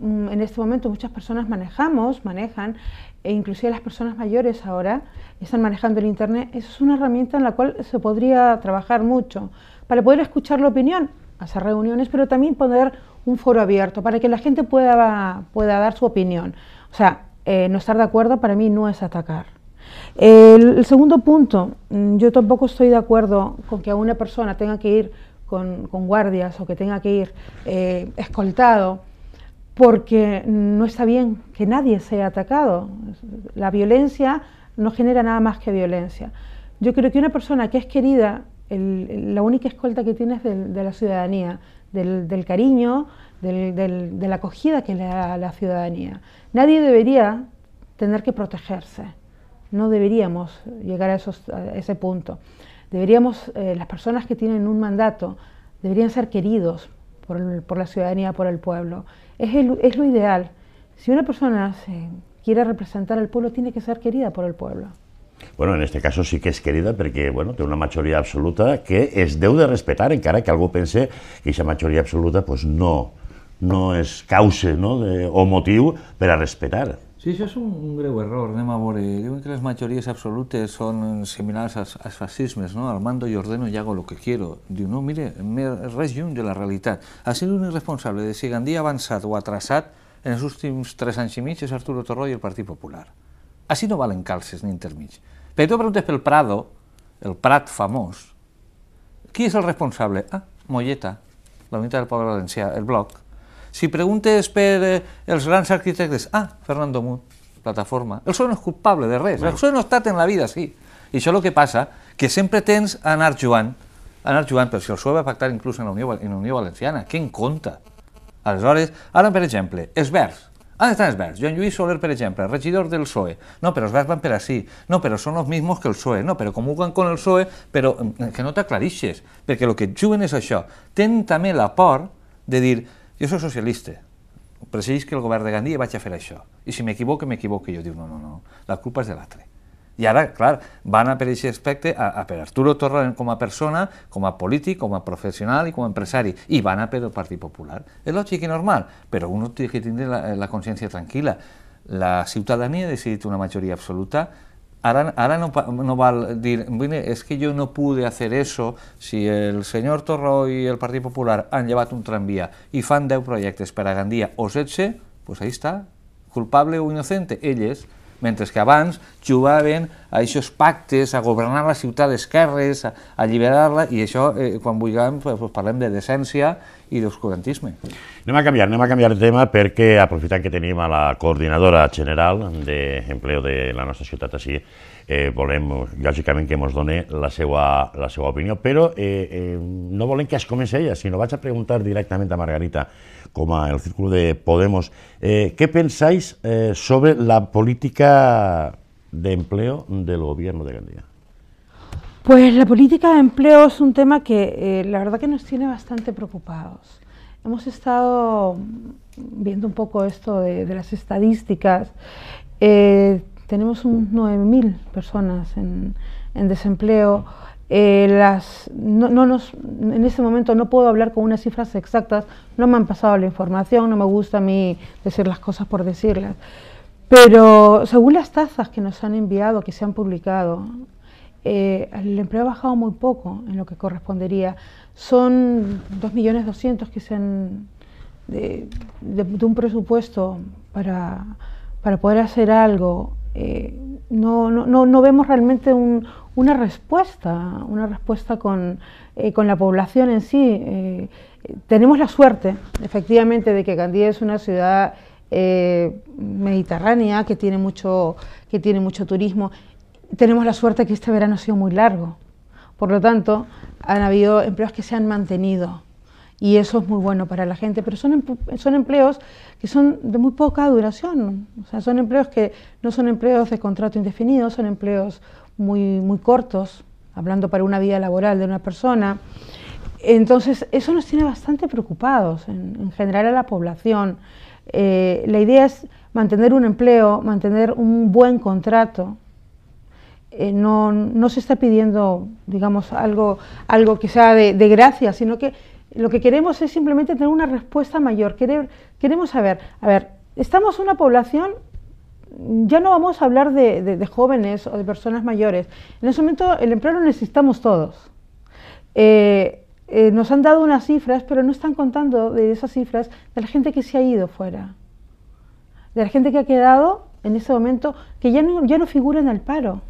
mm, en este momento muchas personas manejamos, manejan, e inclusive las personas mayores ahora están manejando el Internet. Eso es una herramienta en la cual se podría trabajar mucho para poder escuchar la opinión, hacer reuniones, pero también poder un foro abierto para que la gente pueda, pueda dar su opinión. O sea, eh, no estar de acuerdo para mí no es atacar. El, segundo punto, mm, yo tampoco estoy de acuerdo con que a una persona tenga que ir con, guardias o que tenga que ir eh, escoltado, porque no está bien que nadie sea atacado. La violencia no genera nada más que violencia. Yo creo que una persona que es querida, la única escolta que tiene es de la ciudadanía, del, cariño, de la acogida que le da a la ciudadanía. Nadie debería tener que protegerse, no deberíamos llegar a, esos, ese punto. Deberíamos, eh, las personas que tienen un mandato, deberían ser queridos por, por la ciudadanía, por el pueblo. Es, es lo ideal. Si una persona se quiere representar al pueblo, tiene que ser querida por el pueblo. Bueno, en este caso sí que és querida perquè bueno, té una majoria absoluta que es deu de respetar, encara que algú pense que aquesta majoria absoluta pues, no, no és causa no, de, o motiu per a respetar. Sí, això és un greu error, anem a veure. Diuen que les majories absolutes són similars als, als fascismes, no? Al mando i ordeno i hago lo que quiero. Diu, no, mire, res lluny de la realitat. Ha sido un irresponsable de si Gandia avançat o atrasat en els últims tres anys i mig és Arturo Torró i el Partit Popular. Així no valen calces ni intermig. Però tu preguntes pel Prado, el Prat famós, qui és el responsable? Ah, Molleta, la Unitat del Poble Valencià, el bloc. Si preguntes per eh, els grans arquitectes, ah, Fernando Mut, plataforma. El PSOE no és culpable de res, el PSOE no ha estat en la vida, sí. I això és el que passa, que sempre tens a anar jugant, a anar jugant, però si el PSOE va pactar inclús en la Unió, en la Unió Valenciana, què en compte? Aleshores, ara, per exemple, els verds, Ah, estan els verdes. Joan Lluís Soler, per exemple, regidor del PSOE. No, però els verdes van per así. No, però són els mismos que el PSOE. No, però comulgan con el PSOE, però mm, que no t'aclarixes, perquè lo que juguen és això. Ten també la por de dir, jo soy socialista, que el govern de Gandia va a fer això. I si m'equivoque, m'equivoque. Jo diu, no, no, no, la culpa és de l'altre. I ara, clar, van a per aquest aspecte a, a per Arturo Torra com a persona, com a polític, com a professional i com a empresari, i van a per el Partit Popular. És lògic i normal, però un té que tindre la, la consciència tranquil·la. La ciutadania ha decidit una majoria absoluta Ara, ara no, no, va dir, decir, és que jo no pude fer això si el senyor Torró i el Partit Popular han llevat un tramvia i fan projectes per a Gandia o Setze, pues ahí està, culpable o inocente, és mentre que abans jugaven a aquests pactes, a governar la ciutat d'esquerres, a alliberar-la, i això, eh, quan vulguem, pues, parlem de decència i d'oscurantisme. Anem a canviar, anem a canviar de tema perquè aprofitant que tenim a la coordinadora general d'empleo de la nostra ciutat així, eh, volem, lògicament, que ens doni la seva, la seva opinió, però eh, eh, no volem que es comenci ella, sinó vaig a preguntar directament a Margarita como el círculo de Podemos. Eh, ¿Qué pensáis eh, sobre la política de empleo del gobierno de Gandía? Pues la política de empleo es un tema que eh, la verdad que nos tiene bastante preocupados. Hemos estado viendo un poco esto de, las estadísticas. tenemos 9.000 personas en, en desempleo. Eh, las, no, nos, en ese momento no puedo hablar con unas cifras exactas, no me han pasado la información, no me gusta a mí decir las cosas por decirlas, pero según las tasas que nos han enviado, que se han publicado, eh, el empleo ha bajado muy poco en lo que correspondería. Son 2.200.000 que de, de, un presupuesto para, poder hacer algo. Eh, no, no, vemos realmente un, una respuesta, una respuesta con, eh, la población en sí. Eh, tenemos la suerte, efectivamente, de que Candía es una ciudad eh, mediterránea que tiene, mucho, que tiene mucho turismo. Tenemos la suerte que este verano ha sido muy largo. Por lo tanto, han habido empleos que se han mantenido y eso es muy bueno para la gente, pero son, son empleos que son de muy poca duración, o sea, son empleos que no son empleos de contrato indefinido, son empleos muy, cortos, hablando para una vida laboral de una persona. Entonces, eso nos tiene bastante preocupados en, general a la población. Eh, la idea es mantener un empleo, mantener un buen contrato. Eh, no, se está pidiendo, digamos, algo, algo que sea de, gracia, sino que lo que queremos es simplemente tener una respuesta mayor. queremos saber, a ver, estamos una población ya no vamos a hablar de, jóvenes o de personas mayores. En ese momento el empleo lo necesitamos todos. Eh, eh, nos han dado unas cifras, pero no están contando de esas cifras de la gente que se ha ido fuera, de la gente que ha quedado en ese momento, que ya no, ya no figura en el paro,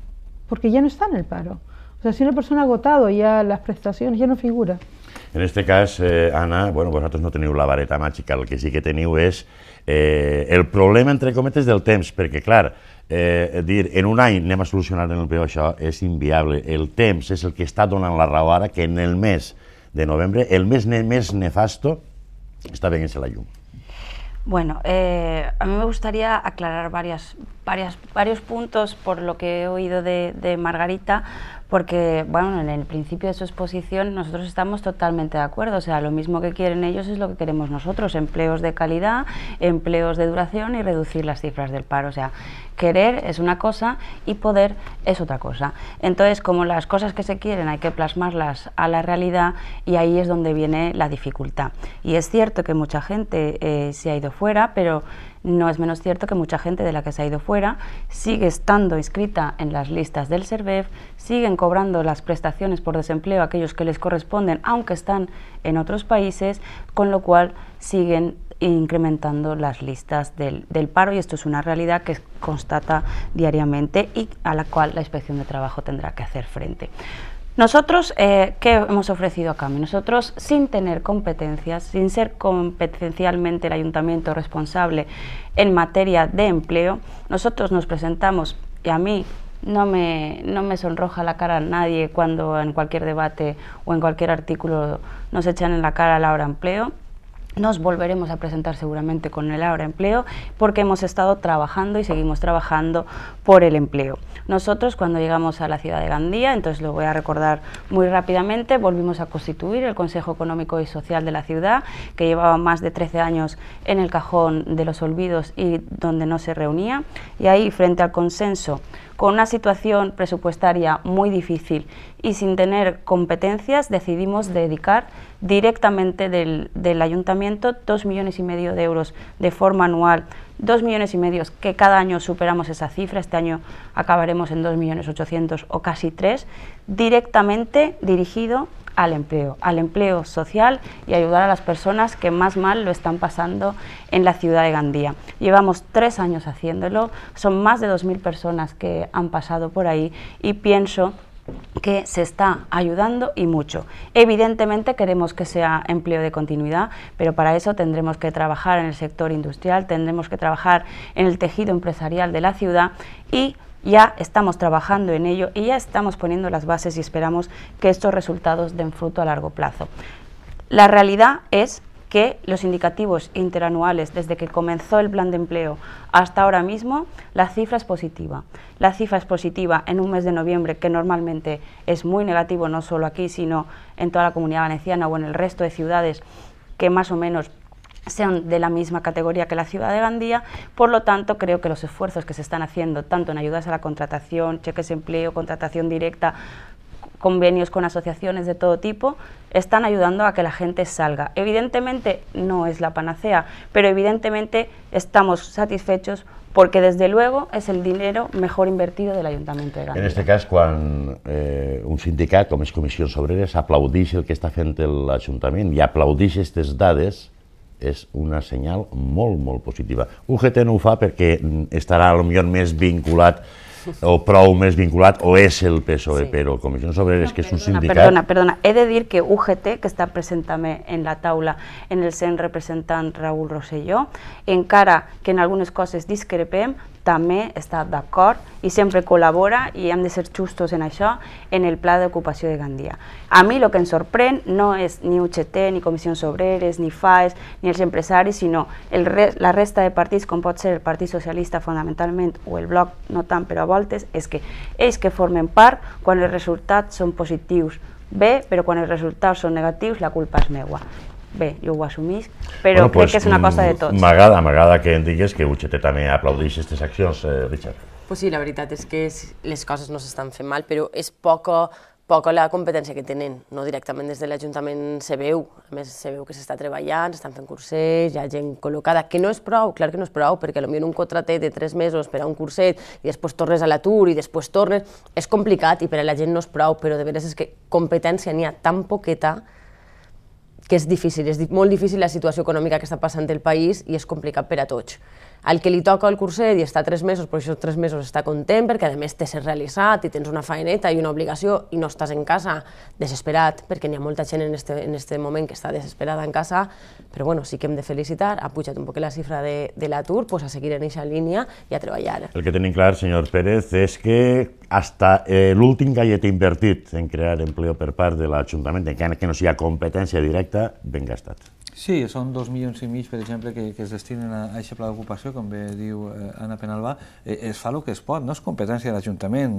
porque ya no está en el paro. O sea, si una persona ha agotado ya las prestaciones, ya no figura. En este caso, eh, Ana, bueno bueno, vosotros no tenéis la vareta mágica, lo que sí que tenéis es Eh, el problema, entre cometes, del temps, perquè, clar, eh, dir en un any anem a solucionar en el PO això és inviable. El temps és el que està donant la raó ara que en el mes de novembre, el mes ne més nefasto, està venint la llum. Bueno, eh, a mí me gustaría aclarar varias, varias, varios puntos por lo que he oído de, de Margarita, porque bueno, en el principio de su exposición nosotros estamos totalmente de acuerdo, o sea, lo mismo que quieren ellos es lo que queremos nosotros, empleos de calidad, empleos de duración y reducir las cifras del paro, o sea, querer es una cosa y poder es otra cosa. Entonces, como las cosas que se quieren hay que plasmarlas a la realidad y ahí es donde viene la dificultad. Y es cierto que mucha gente eh, se ha ido fuera, pero no es menos cierto que mucha gente de la que se ha ido fuera sigue estando inscrita en las listas del SERVEF, siguen cobrando las prestaciones por desempleo a aquellos que les corresponden, aunque están en otros países, con lo cual siguen incrementando las listas del, del, paro y esto es una realidad que constata diariamente y a la cual la Inspección de Trabajo tendrá que hacer frente. Nosotros, eh, ¿qué hemos ofrecido a cambio? Nosotros, sin tener competencias, sin ser competencialmente el ayuntamiento responsable en materia de empleo, nosotros nos presentamos, y a mí no me, no me sonroja la cara a nadie cuando en cualquier debate o en cualquier artículo nos echan en la cara la hora empleo, nos volveremos a presentar seguramente con el ahora empleo porque hemos estado trabajando y seguimos trabajando por el empleo. Nosotros cuando llegamos a la ciudad de Gandía, entonces lo voy a recordar muy rápidamente, volvimos a constituir el Consejo Económico y Social de la ciudad, que llevaba más de 13 años en el cajón de los olvidos y donde no se reunía, y ahí frente al consenso con una situación presupuestaria muy difícil y sin tener competencias, decidimos dedicar directamente del, ayuntamiento dos millones y medio de euros de forma anual, dos millones y medio que cada año superamos esa cifra, este año acabaremos en dos millones ochocientos o casi tres, directamente dirigido al empleo, al empleo social y ayudar a las personas que más mal lo están pasando en la ciudad de Gandía. Llevamos tres años haciéndolo, son más de 2.000 personas que han pasado por ahí y pienso que se está ayudando y mucho. Evidentemente queremos que sea empleo de continuidad, pero para eso tendremos que trabajar en el sector industrial, tendremos que trabajar en el tejido empresarial de la ciudad y ya estamos trabajando en ello y ya estamos poniendo las bases y esperamos que estos resultados den fruto a largo plazo. La realidad es que los indicativos interanuales, desde que comenzó el plan de empleo hasta ahora mismo, la cifra es positiva. La cifra es positiva en un mes de noviembre, que normalmente es muy negativo, no solo aquí, sino en toda la comunidad valenciana o en el resto de ciudades que más o menos sean de la misma categoría que la ciudad de Gandía, por lo tanto creo que los esfuerzos que se están haciendo, tanto en ayudas a la contratación, cheques de empleo, contratación directa, convenios con asociaciones de todo tipo, están ayudando a que la gente salga. Evidentemente no es la panacea, pero evidentemente estamos satisfechos porque desde luego es el dinero mejor invertido del Ayuntamiento de Gandía. En este caso, cuando eh, un sindicato como es Comisión Sobreras, ...aplaudís el que está haciendo el Ayuntamiento... ...y aplaudís estas dades, és una senyal molt, molt positiva. UGT no ho fa perquè mm, estarà potser més vinculat o prou més vinculat, o és el PSOE, sí. però Comissions Obreres, no, que és un sindicat... Perdona, perdona, he de dir que UGT, que està present també en la taula en el seu representant Raül Rosselló, encara que en algunes coses discrepem, també està d'acord i sempre col·labora i hem de ser justos en això, en el pla d'ocupació de Gandia. A mi el que em sorprèn no és ni UGT, ni Comissions Obreres, ni FAES, ni els empresaris, sinó el re la resta de partits, com pot ser el Partit Socialista fonamentalment o el Bloc, no tant però a voltes, és que ells que formen part quan els resultats són positius, bé, però quan els resultats són negatius la culpa és meua bé, jo ho assumisc, però bueno, crec pues, que és una mm, cosa de tots. M'agrada, m'agrada que em digues que UGT també aplaudeix aquestes accions, eh, Richard. Pues sí, la veritat és que és, les coses no s'estan fent mal, però és poca, poca la competència que tenen. No directament des de l'Ajuntament se veu, a més se veu que s'està treballant, s'estan fent cursets, hi ha gent col·locada, que no és prou, clar que no és prou, perquè potser un contracte de tres mesos per a un curset i després tornes a l'atur i després tornes, és complicat i per a la gent no és prou, però de veres és que competència n'hi ha tan poqueta que és difícil, és molt difícil la situació econòmica que està passant el país i és complicat per a tots el que li toca al curset i està tres mesos, però això tres mesos està content perquè a més té ser realitzat i tens una feineta i una obligació i no estàs en casa desesperat, perquè n'hi ha molta gent en este, en este moment que està desesperada en casa, però bueno, sí que hem de felicitar, ha pujat un poc la xifra de, de l'atur, pues a seguir en aquesta línia i a treballar. El que tenim clar, senyor Pérez, és que hasta eh, l'últim gallet invertit en crear empleo per part de l'Ajuntament, encara que no sigui competència directa, ben gastat. Sí, són dos milions i mig, per exemple, que, que es destinen a aquest pla d'ocupació, com bé diu eh, Anna Penalbà, eh, es fa el que es pot, no és competència de l'Ajuntament,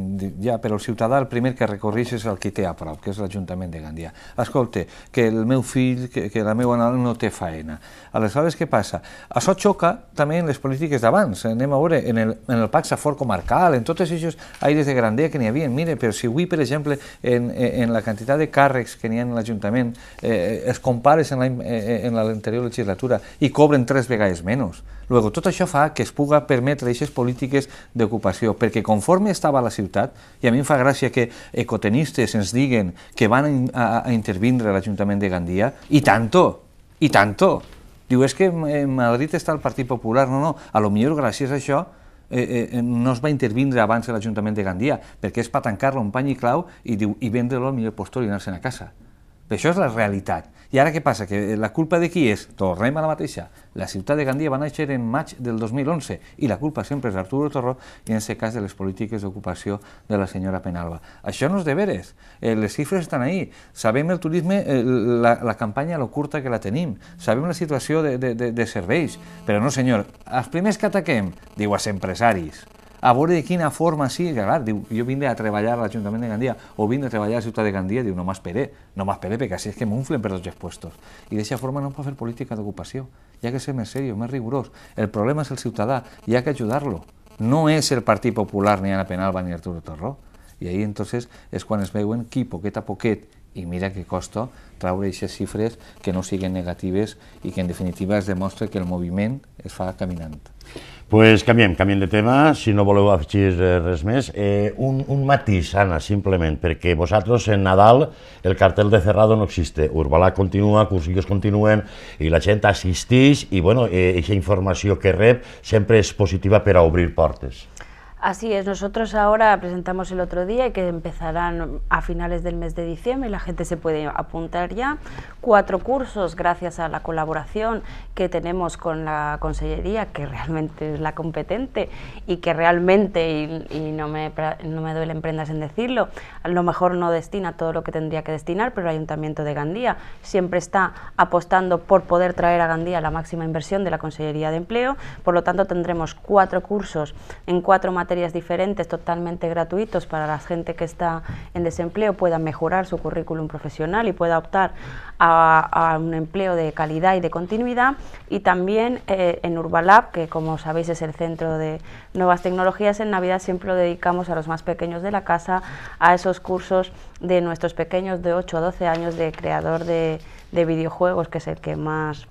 ja, però el ciutadà el primer que recorreix és el que té a prop, que és l'Ajuntament de Gandia. Escolta, que el meu fill, que, que la meva nana no té faena. Aleshores, què passa? Això xoca també en les polítiques d'abans. Anem a veure, en el, en el Pac Safor comarcal, en totes aquestes aires de grandia que n'hi havia. Mire, però si avui, per exemple, en, en la quantitat de càrrecs que n'hi ha en l'Ajuntament, eh, es compares en l'any... Eh, eh en l'anterior legislatura i cobren tres vegades menys. Luego, tot això fa que es puga permetre aquestes polítiques d'ocupació, perquè conforme estava la ciutat, i a mi em fa gràcia que ecotenistes ens diguen que van a, a intervindre l'Ajuntament de Gandia, i tanto, i tanto. Diu, és que en Madrid està el Partit Popular. No, no, a lo millor gràcies a això eh, eh, no es va intervindre abans l'Ajuntament de Gandia, perquè és per tancar-lo en pany i clau i, diu, i vendre-lo al millor postor i anar-se'n a casa. Però això és la realitat. I ara què passa? Que eh, la culpa de qui és? Tornem a la mateixa. La ciutat de Gandia va néixer en maig del 2011 i la culpa sempre és d'Arturo Torró i en aquest cas de les polítiques d'ocupació de la senyora Penalba. Això no és de veres. Eh, les xifres estan ahí. Sabem el turisme, eh, la, la campanya, lo curta que la tenim. Sabem la situació de, de, de, de serveis. Però no, senyor, els primers que ataquem, diu, els empresaris a veure de quina forma sí, que clar, diu, jo vinc a treballar a l'Ajuntament de Gandia o vinc a treballar a la ciutat de Gandia, diu, no m'esperé, no m'esperé perquè així és que m'unflen per tots els puestos. I d'aquesta forma no em pot fer política d'ocupació, hi ha que ser més seriós, més rigorós. El problema és el ciutadà, hi ha que ajudar-lo. No és el Partit Popular, ni Ana Penalba, ni Arturo Torró. I ahí entonces és quan es veuen qui poquet a poquet i mira que costa traure aquestes xifres que no siguin negatives i que en definitiva es demostra que el moviment es fa caminant. Pues canviem, canviem de tema, si no voleu afegir res més. Eh, un, un matís, Anna, simplement, perquè vosaltres en Nadal el cartel de Cerrado no existe. Urbalà continua, cursillos continuen, i la gent assisteix, i bueno, eh, aquesta informació que rep sempre és positiva per a obrir portes. Así es, nosotros ahora presentamos el otro día y que empezarán a finales del mes de diciembre, la gente se puede apuntar ya. Cuatro cursos gracias a la colaboración que tenemos con la Consellería, que realmente es la competente y que realmente, y, no, me, no me duelen prendas en decirlo, a lo mejor no destina todo lo que tendría que destinar, pero el Ayuntamiento de Gandía siempre está apostando por poder traer a Gandía la máxima inversión de la Consellería de Empleo, por lo tanto tendremos cuatro cursos en cuatro materias diferentes totalmente gratuitos para la gente que está en desempleo pueda mejorar su currículum profesional y pueda optar a, un empleo de calidad y de continuidad y también eh, en Urbalab, que como sabéis es el centro de nuevas tecnologías, en Navidad siempre lo dedicamos a los más pequeños de la casa, a esos cursos de nuestros pequeños de 8 a 12 años de creador de, de videojuegos, que es el que más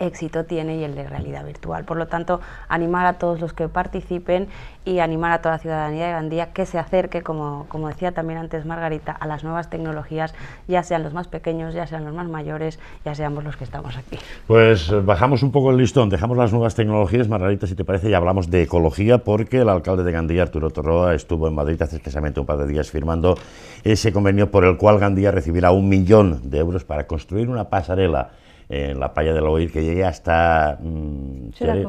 éxito tiene y el de realidad virtual. Por lo tanto, animar a todos los que participen y animar a toda la ciudadanía de Gandía que se acerque, como, como decía también antes Margarita, a las nuevas tecnologías, ya sean los más pequeños, ya sean los más mayores, ya seamos los que estamos aquí. Pues eh, bajamos un poco el listón, dejamos las nuevas tecnologías, Margarita, si te parece, y hablamos de ecología, porque el alcalde de Gandía, Arturo Torroa, estuvo en Madrid hace escasamente un par de días firmando ese convenio por el cual Gandía recibirá un millón de euros para construir una pasarela en la playa del Oir que llegue hasta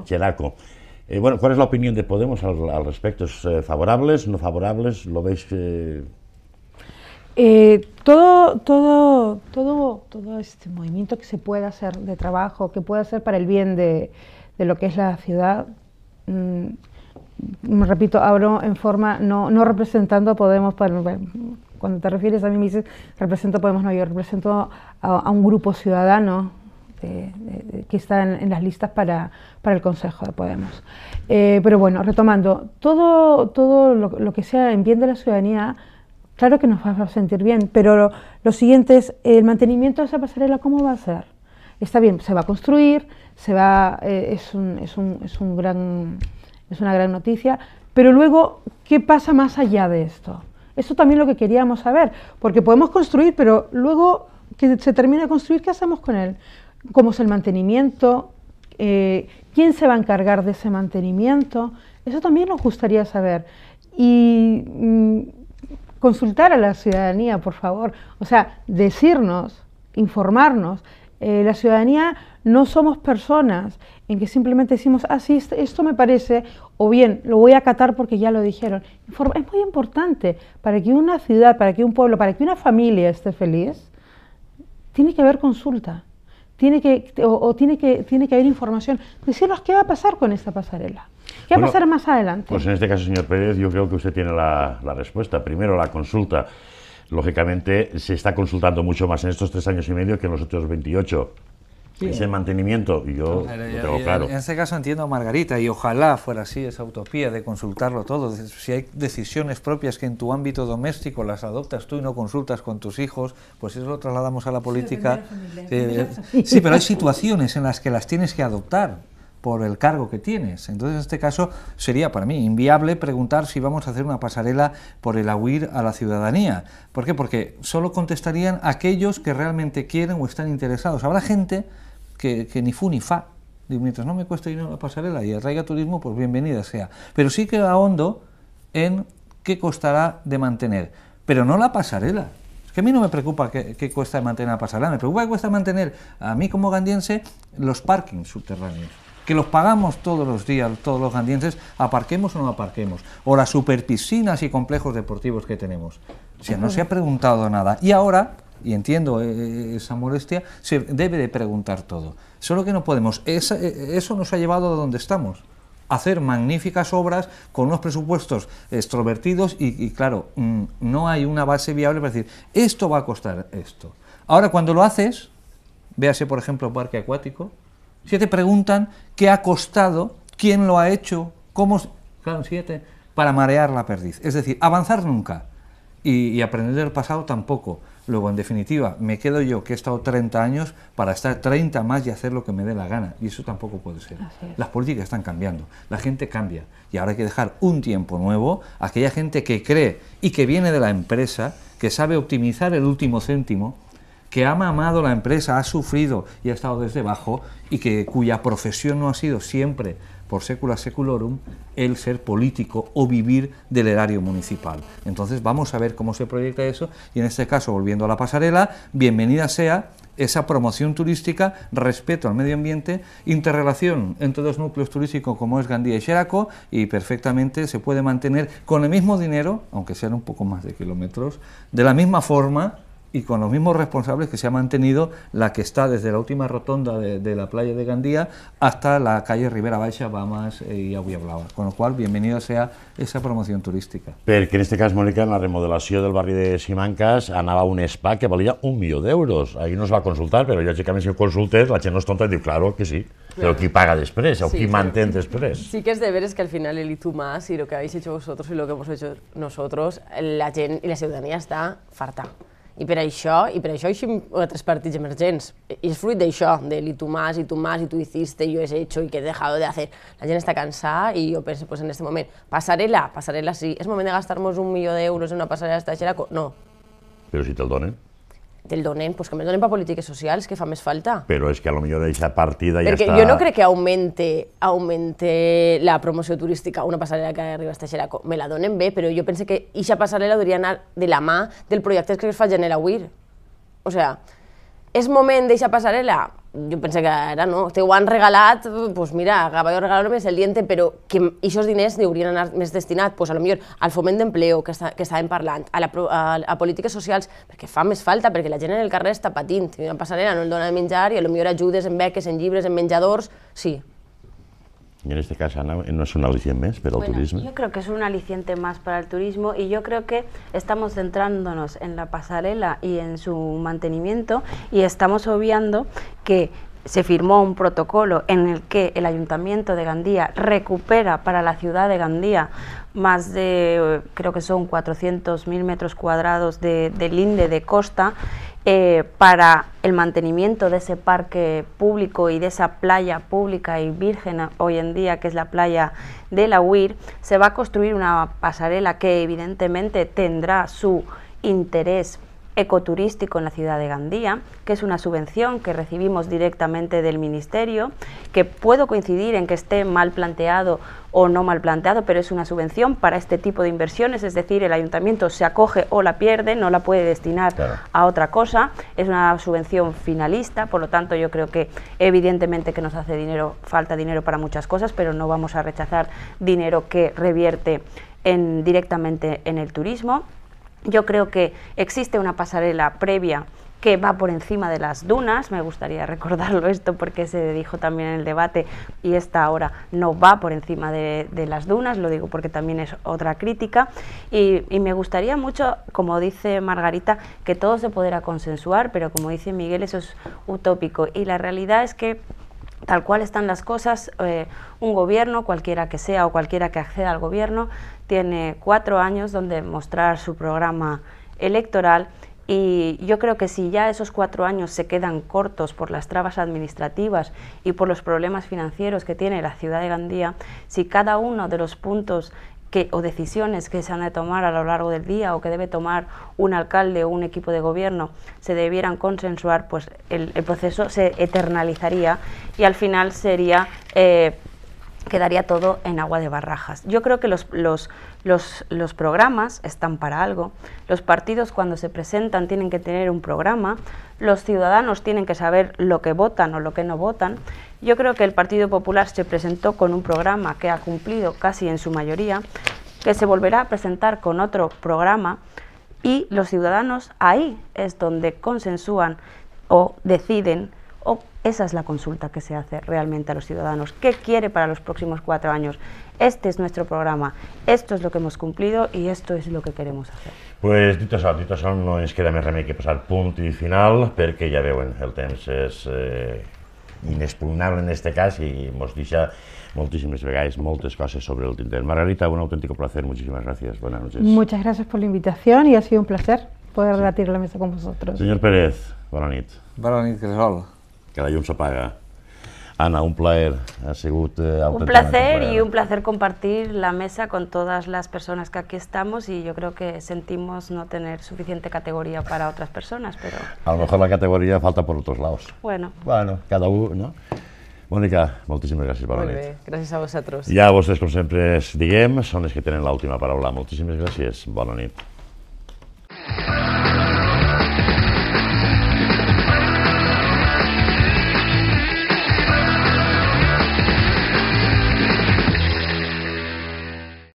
Chelaco mm, eh, bueno, ¿cuál es la opinión de Podemos al, respecto? ¿Es eh, favorables, no favorables? ¿Lo veis? Eh... todo, todo, todo, todo este movimiento que se pueda hacer de trabajo, que pueda hacer para el bien de, de lo que es la ciudad, mm, me repito, abro en forma, no, no representando a Podemos, cuando te refieres a mí me dices, represento a Podemos, no, yo represento a un grupo ciudadano este, eh, que están en, las listas para, para, el Consejo de Podemos. Eh, pero bueno, retomando, todo, todo lo, que sea en bien de la ciudadanía, claro que nos va a sentir bien, pero lo, siguiente es, el mantenimiento de esa pasarela, ¿cómo va a ser? Está bien, se va a construir, se va, eh, es, un, es, un, es, un gran, es una gran noticia, pero luego, ¿qué pasa más allá de esto? Eso también lo que queríamos saber, porque podemos construir, pero luego que se termina de construir, ¿qué hacemos con él? cómo es el mantenimiento, eh, quién se va a encargar de ese mantenimiento, eso también nos gustaría saber. Y mm, consultar a la ciudadanía, por favor, o sea, decirnos, informarnos. Eh, la ciudadanía no somos personas en que simplemente decimos, ah, sí, este, esto me parece, o bien, lo voy a acatar porque ya lo dijeron. es muy importante para que una ciudad, para que un pueblo, para que una familia esté feliz, tiene que haber consulta tiene que, o, tiene que, tiene que haber información, decirnos qué va a pasar con esta pasarela, qué va a pasar más adelante. Pues en este caso, señor Pérez, yo creo que usted tiene la, la respuesta. Primero, la consulta. Lógicamente, se está consultando mucho más en estos tres años y medio que en los otros 28 ese mantenimiento, yo lo tengo claro. En este caso entiendo a Margarita, y ojalá fuera así esa utopía de consultarlo todo. Si hay decisiones propias que en tu ámbito doméstico las adoptas tú y no consultas con tus hijos, pues eso lo trasladamos a la política. Eh, eh, sí, pero hay situaciones en las que las tienes que adoptar por el cargo que tienes. Entonces, en este caso, sería para mí inviable preguntar si vamos a hacer una pasarela por el AUIR a la ciudadanía. ¿Por qué? Porque solo contestarían aquellos que realmente quieren o están interesados. Habrá gente que, ni fu ni fa. mientras no me cueste a la pasarela y atraiga turismo, pues bienvenida sea. Pero sí que hondo... en qué costará de mantener. Pero no la pasarela, ...es que a mí no me preocupa qué cuesta cuesta mantener la pasarela, me preocupa qué cuesta mantener a mí como gandiense los parkings subterráneos que los pagamos todos los días, todos los gandienses, aparquemos o no aparquemos, o las superpiscinas y complejos deportivos que tenemos. sea, no se ha preguntado nada. Y ahora, y entiendo eh, eh, esa molestia, se debe de preguntar todo. Solo que no podemos. Eh, eso nos ha llevado a donde estamos hacer magníficas obras con unos presupuestos extrovertidos y, claro, mm, no hay una base viable para decir, esto va a costar esto. Ahora, cuando lo haces, véase por ejemplo parque acuático, si te preguntan qué ha costado, quién lo ha hecho, cómo... Claro, siete, para marear la perdiz. Es decir, avanzar nunca y, aprender del pasado tampoco. Luego, en definitiva, me quedo yo que he estado 30 años para estar 30 más y hacer lo que me dé la gana. Y eso tampoco puede ser. Las políticas están cambiando, la gente cambia. Y ahora hay que dejar un tiempo nuevo a aquella gente que cree y que viene de la empresa, que sabe optimizar el último céntimo, que ha mamado la empresa, ha sufrido y ha estado desde abajo y que cuya profesión no ha sido siempre por secula seculorum el ser político o vivir del erario municipal. Entonces vamos a ver cómo se proyecta eso y en este caso, volviendo a la pasarela, bienvenida sea esa promoción turística, respeto al medio ambiente, interrelación entre dos núcleos turísticos como es Gandía y Xeraco y perfectamente se puede mantener con el mismo dinero, aunque sean un poco más de kilómetros, de la misma forma y con los mismos responsables que se ha mantenido la que está desde la última rotonda de, la playa de Gandía hasta la calle Rivera Baixa, Bamas eh, y Aguiablava. Con lo cual, bienvenida sea esa promoción turística. que en este caso, Mónica, en la remodelación del barrio de Simancas andaba un spa que valía un millón de euros. Ahí nos va a consultar, pero me si consultes la gente no es tonta y diu, claro que sí, Pero ¿quién paga després o sí, qui de mantén Sí que es de ver es que al final el y tú más y lo que habéis hecho vosotros y lo que hemos hecho nosotros, la gente y la ciudadanía está farta. I per això, i per això eixim altres partits emergents. I és fruit d'això, de li tu m'has, i tu m'has, i tu hiciste, jo he hecho, i que he dejado de hacer. La gent està cansada i jo penso, pues en este moment, passarela, passarela sí. És moment de gastar-nos un milió d'euros en una passarela estagera? No. Però si te'l donen del donem, pues que me donem per polítiques socials, que fa més falta. Però és que a lo millor d'aquesta partida ja Perquè està... jo no crec que augmente, augmente la promoció turística una passarel·la que arriba a Xeraco. me la donen bé, però jo pense que aquesta passarel·la hauria anar de la mà del projecte que es fa Genera Uir. O sea, és moment d'eixa passarel·la? Jo pensé que ara no, te ho han regalat, doncs pues mira, de regalar més el diente, però que aquests diners haurien anat més destinat, pues, a lo millor al foment d'empleo que, està, que estàvem parlant, a, la, a, a, polítiques socials, perquè fa més falta, perquè la gent en el carrer està patint, i una passarel·la no el dona de menjar i a lo millor ajudes en beques, en llibres, en menjadors, sí, Y en este caso, no es un aliciente más para el turismo. Yo creo que es un aliciente más para el turismo y yo creo que estamos centrándonos en la pasarela y en su mantenimiento y estamos obviando que se firmó un protocolo en el que el Ayuntamiento de Gandía recupera para la ciudad de Gandía más de, creo que son 400.000 metros cuadrados de, de linde de costa eh, para el mantenimiento de ese parque público y de esa playa pública y virgen hoy en día, que es la playa de la Huir, se va a construir una pasarela que evidentemente tendrá su interés ecoturístico en la ciudad de Gandía, que es una subvención que recibimos directamente del Ministerio, que puedo coincidir en que esté mal planteado o no mal planteado, pero es una subvención para este tipo de inversiones, es decir, el ayuntamiento se acoge o la pierde, no la puede destinar a otra cosa, es una subvención finalista, por lo tanto yo creo que evidentemente que nos hace dinero, falta dinero para muchas cosas, pero no vamos a rechazar dinero que revierte directamente en el turismo. Yo creo que existe una pasarela previa que va por encima de las dunas, me gustaría recordarlo esto porque se dijo también en el debate y esta ahora no va por encima de, las dunas, lo digo porque también es otra crítica y, y, me gustaría mucho, como dice Margarita, que todo se pudiera consensuar, pero como dice Miguel eso es utópico y la realidad es que tal cual están las cosas, eh, un gobierno, cualquiera que sea o cualquiera que acceda al gobierno, tiene cuatro años donde mostrar su programa electoral y yo creo que si ya esos cuatro años se quedan cortos por las trabas administrativas y por los problemas financieros que tiene la ciudad de Gandía, si cada uno de los puntos o decisiones que se han de tomar a lo largo del día o que debe tomar un alcalde o un equipo de gobierno se debieran consensuar, pues el, proceso se eternalizaría y al final sería eh, quedaría todo en agua de barrajas. Yo creo que los, los, programas están para algo, los partidos cuando se presentan tienen que tener un programa, los ciudadanos tienen que saber lo que votan o lo que no votan. Yo creo que el Partido Popular se presentó con un programa que ha cumplido casi en su mayoría, que se volverá a presentar con otro programa y los ciudadanos ahí es donde consensúan o deciden o esa es la consulta que se hace realmente a los ciudadanos. ¿Qué quiere para los próximos cuatro años? Este es nuestro programa, esto es lo que hemos cumplido y esto es lo que queremos hacer. Pues dito això, no es queda més remei que pasar. Punto y final porque ya veuen, el temps es eh, inexpugnable en este caso y hemos dicho moltíssimes vegades moltes coses sobre el tinter. Margarita, un auténtico placer, muchísimas gracias, buenas noches. Muchas gracias por la invitación y ha sido un placer poder sí. debatir la mesa con vosotros. Señor Pérez, bona nit. Bona nit, Cresol que la llum paga. Ana, un eh, placer ha un placer y un placer compartir la mesa con todas las personas que aquí estamos y yo creo que sentimos no tener suficiente categoría para otras personas, pero... A lo mejor la categoría falta por otros lados. Bueno. Bueno, cada uno, no? Mónica, gracias gracias. Gracias a vosotros ya vosotros com siempre es diguem, son los que tienen la última palabra muchísimas gracias nit.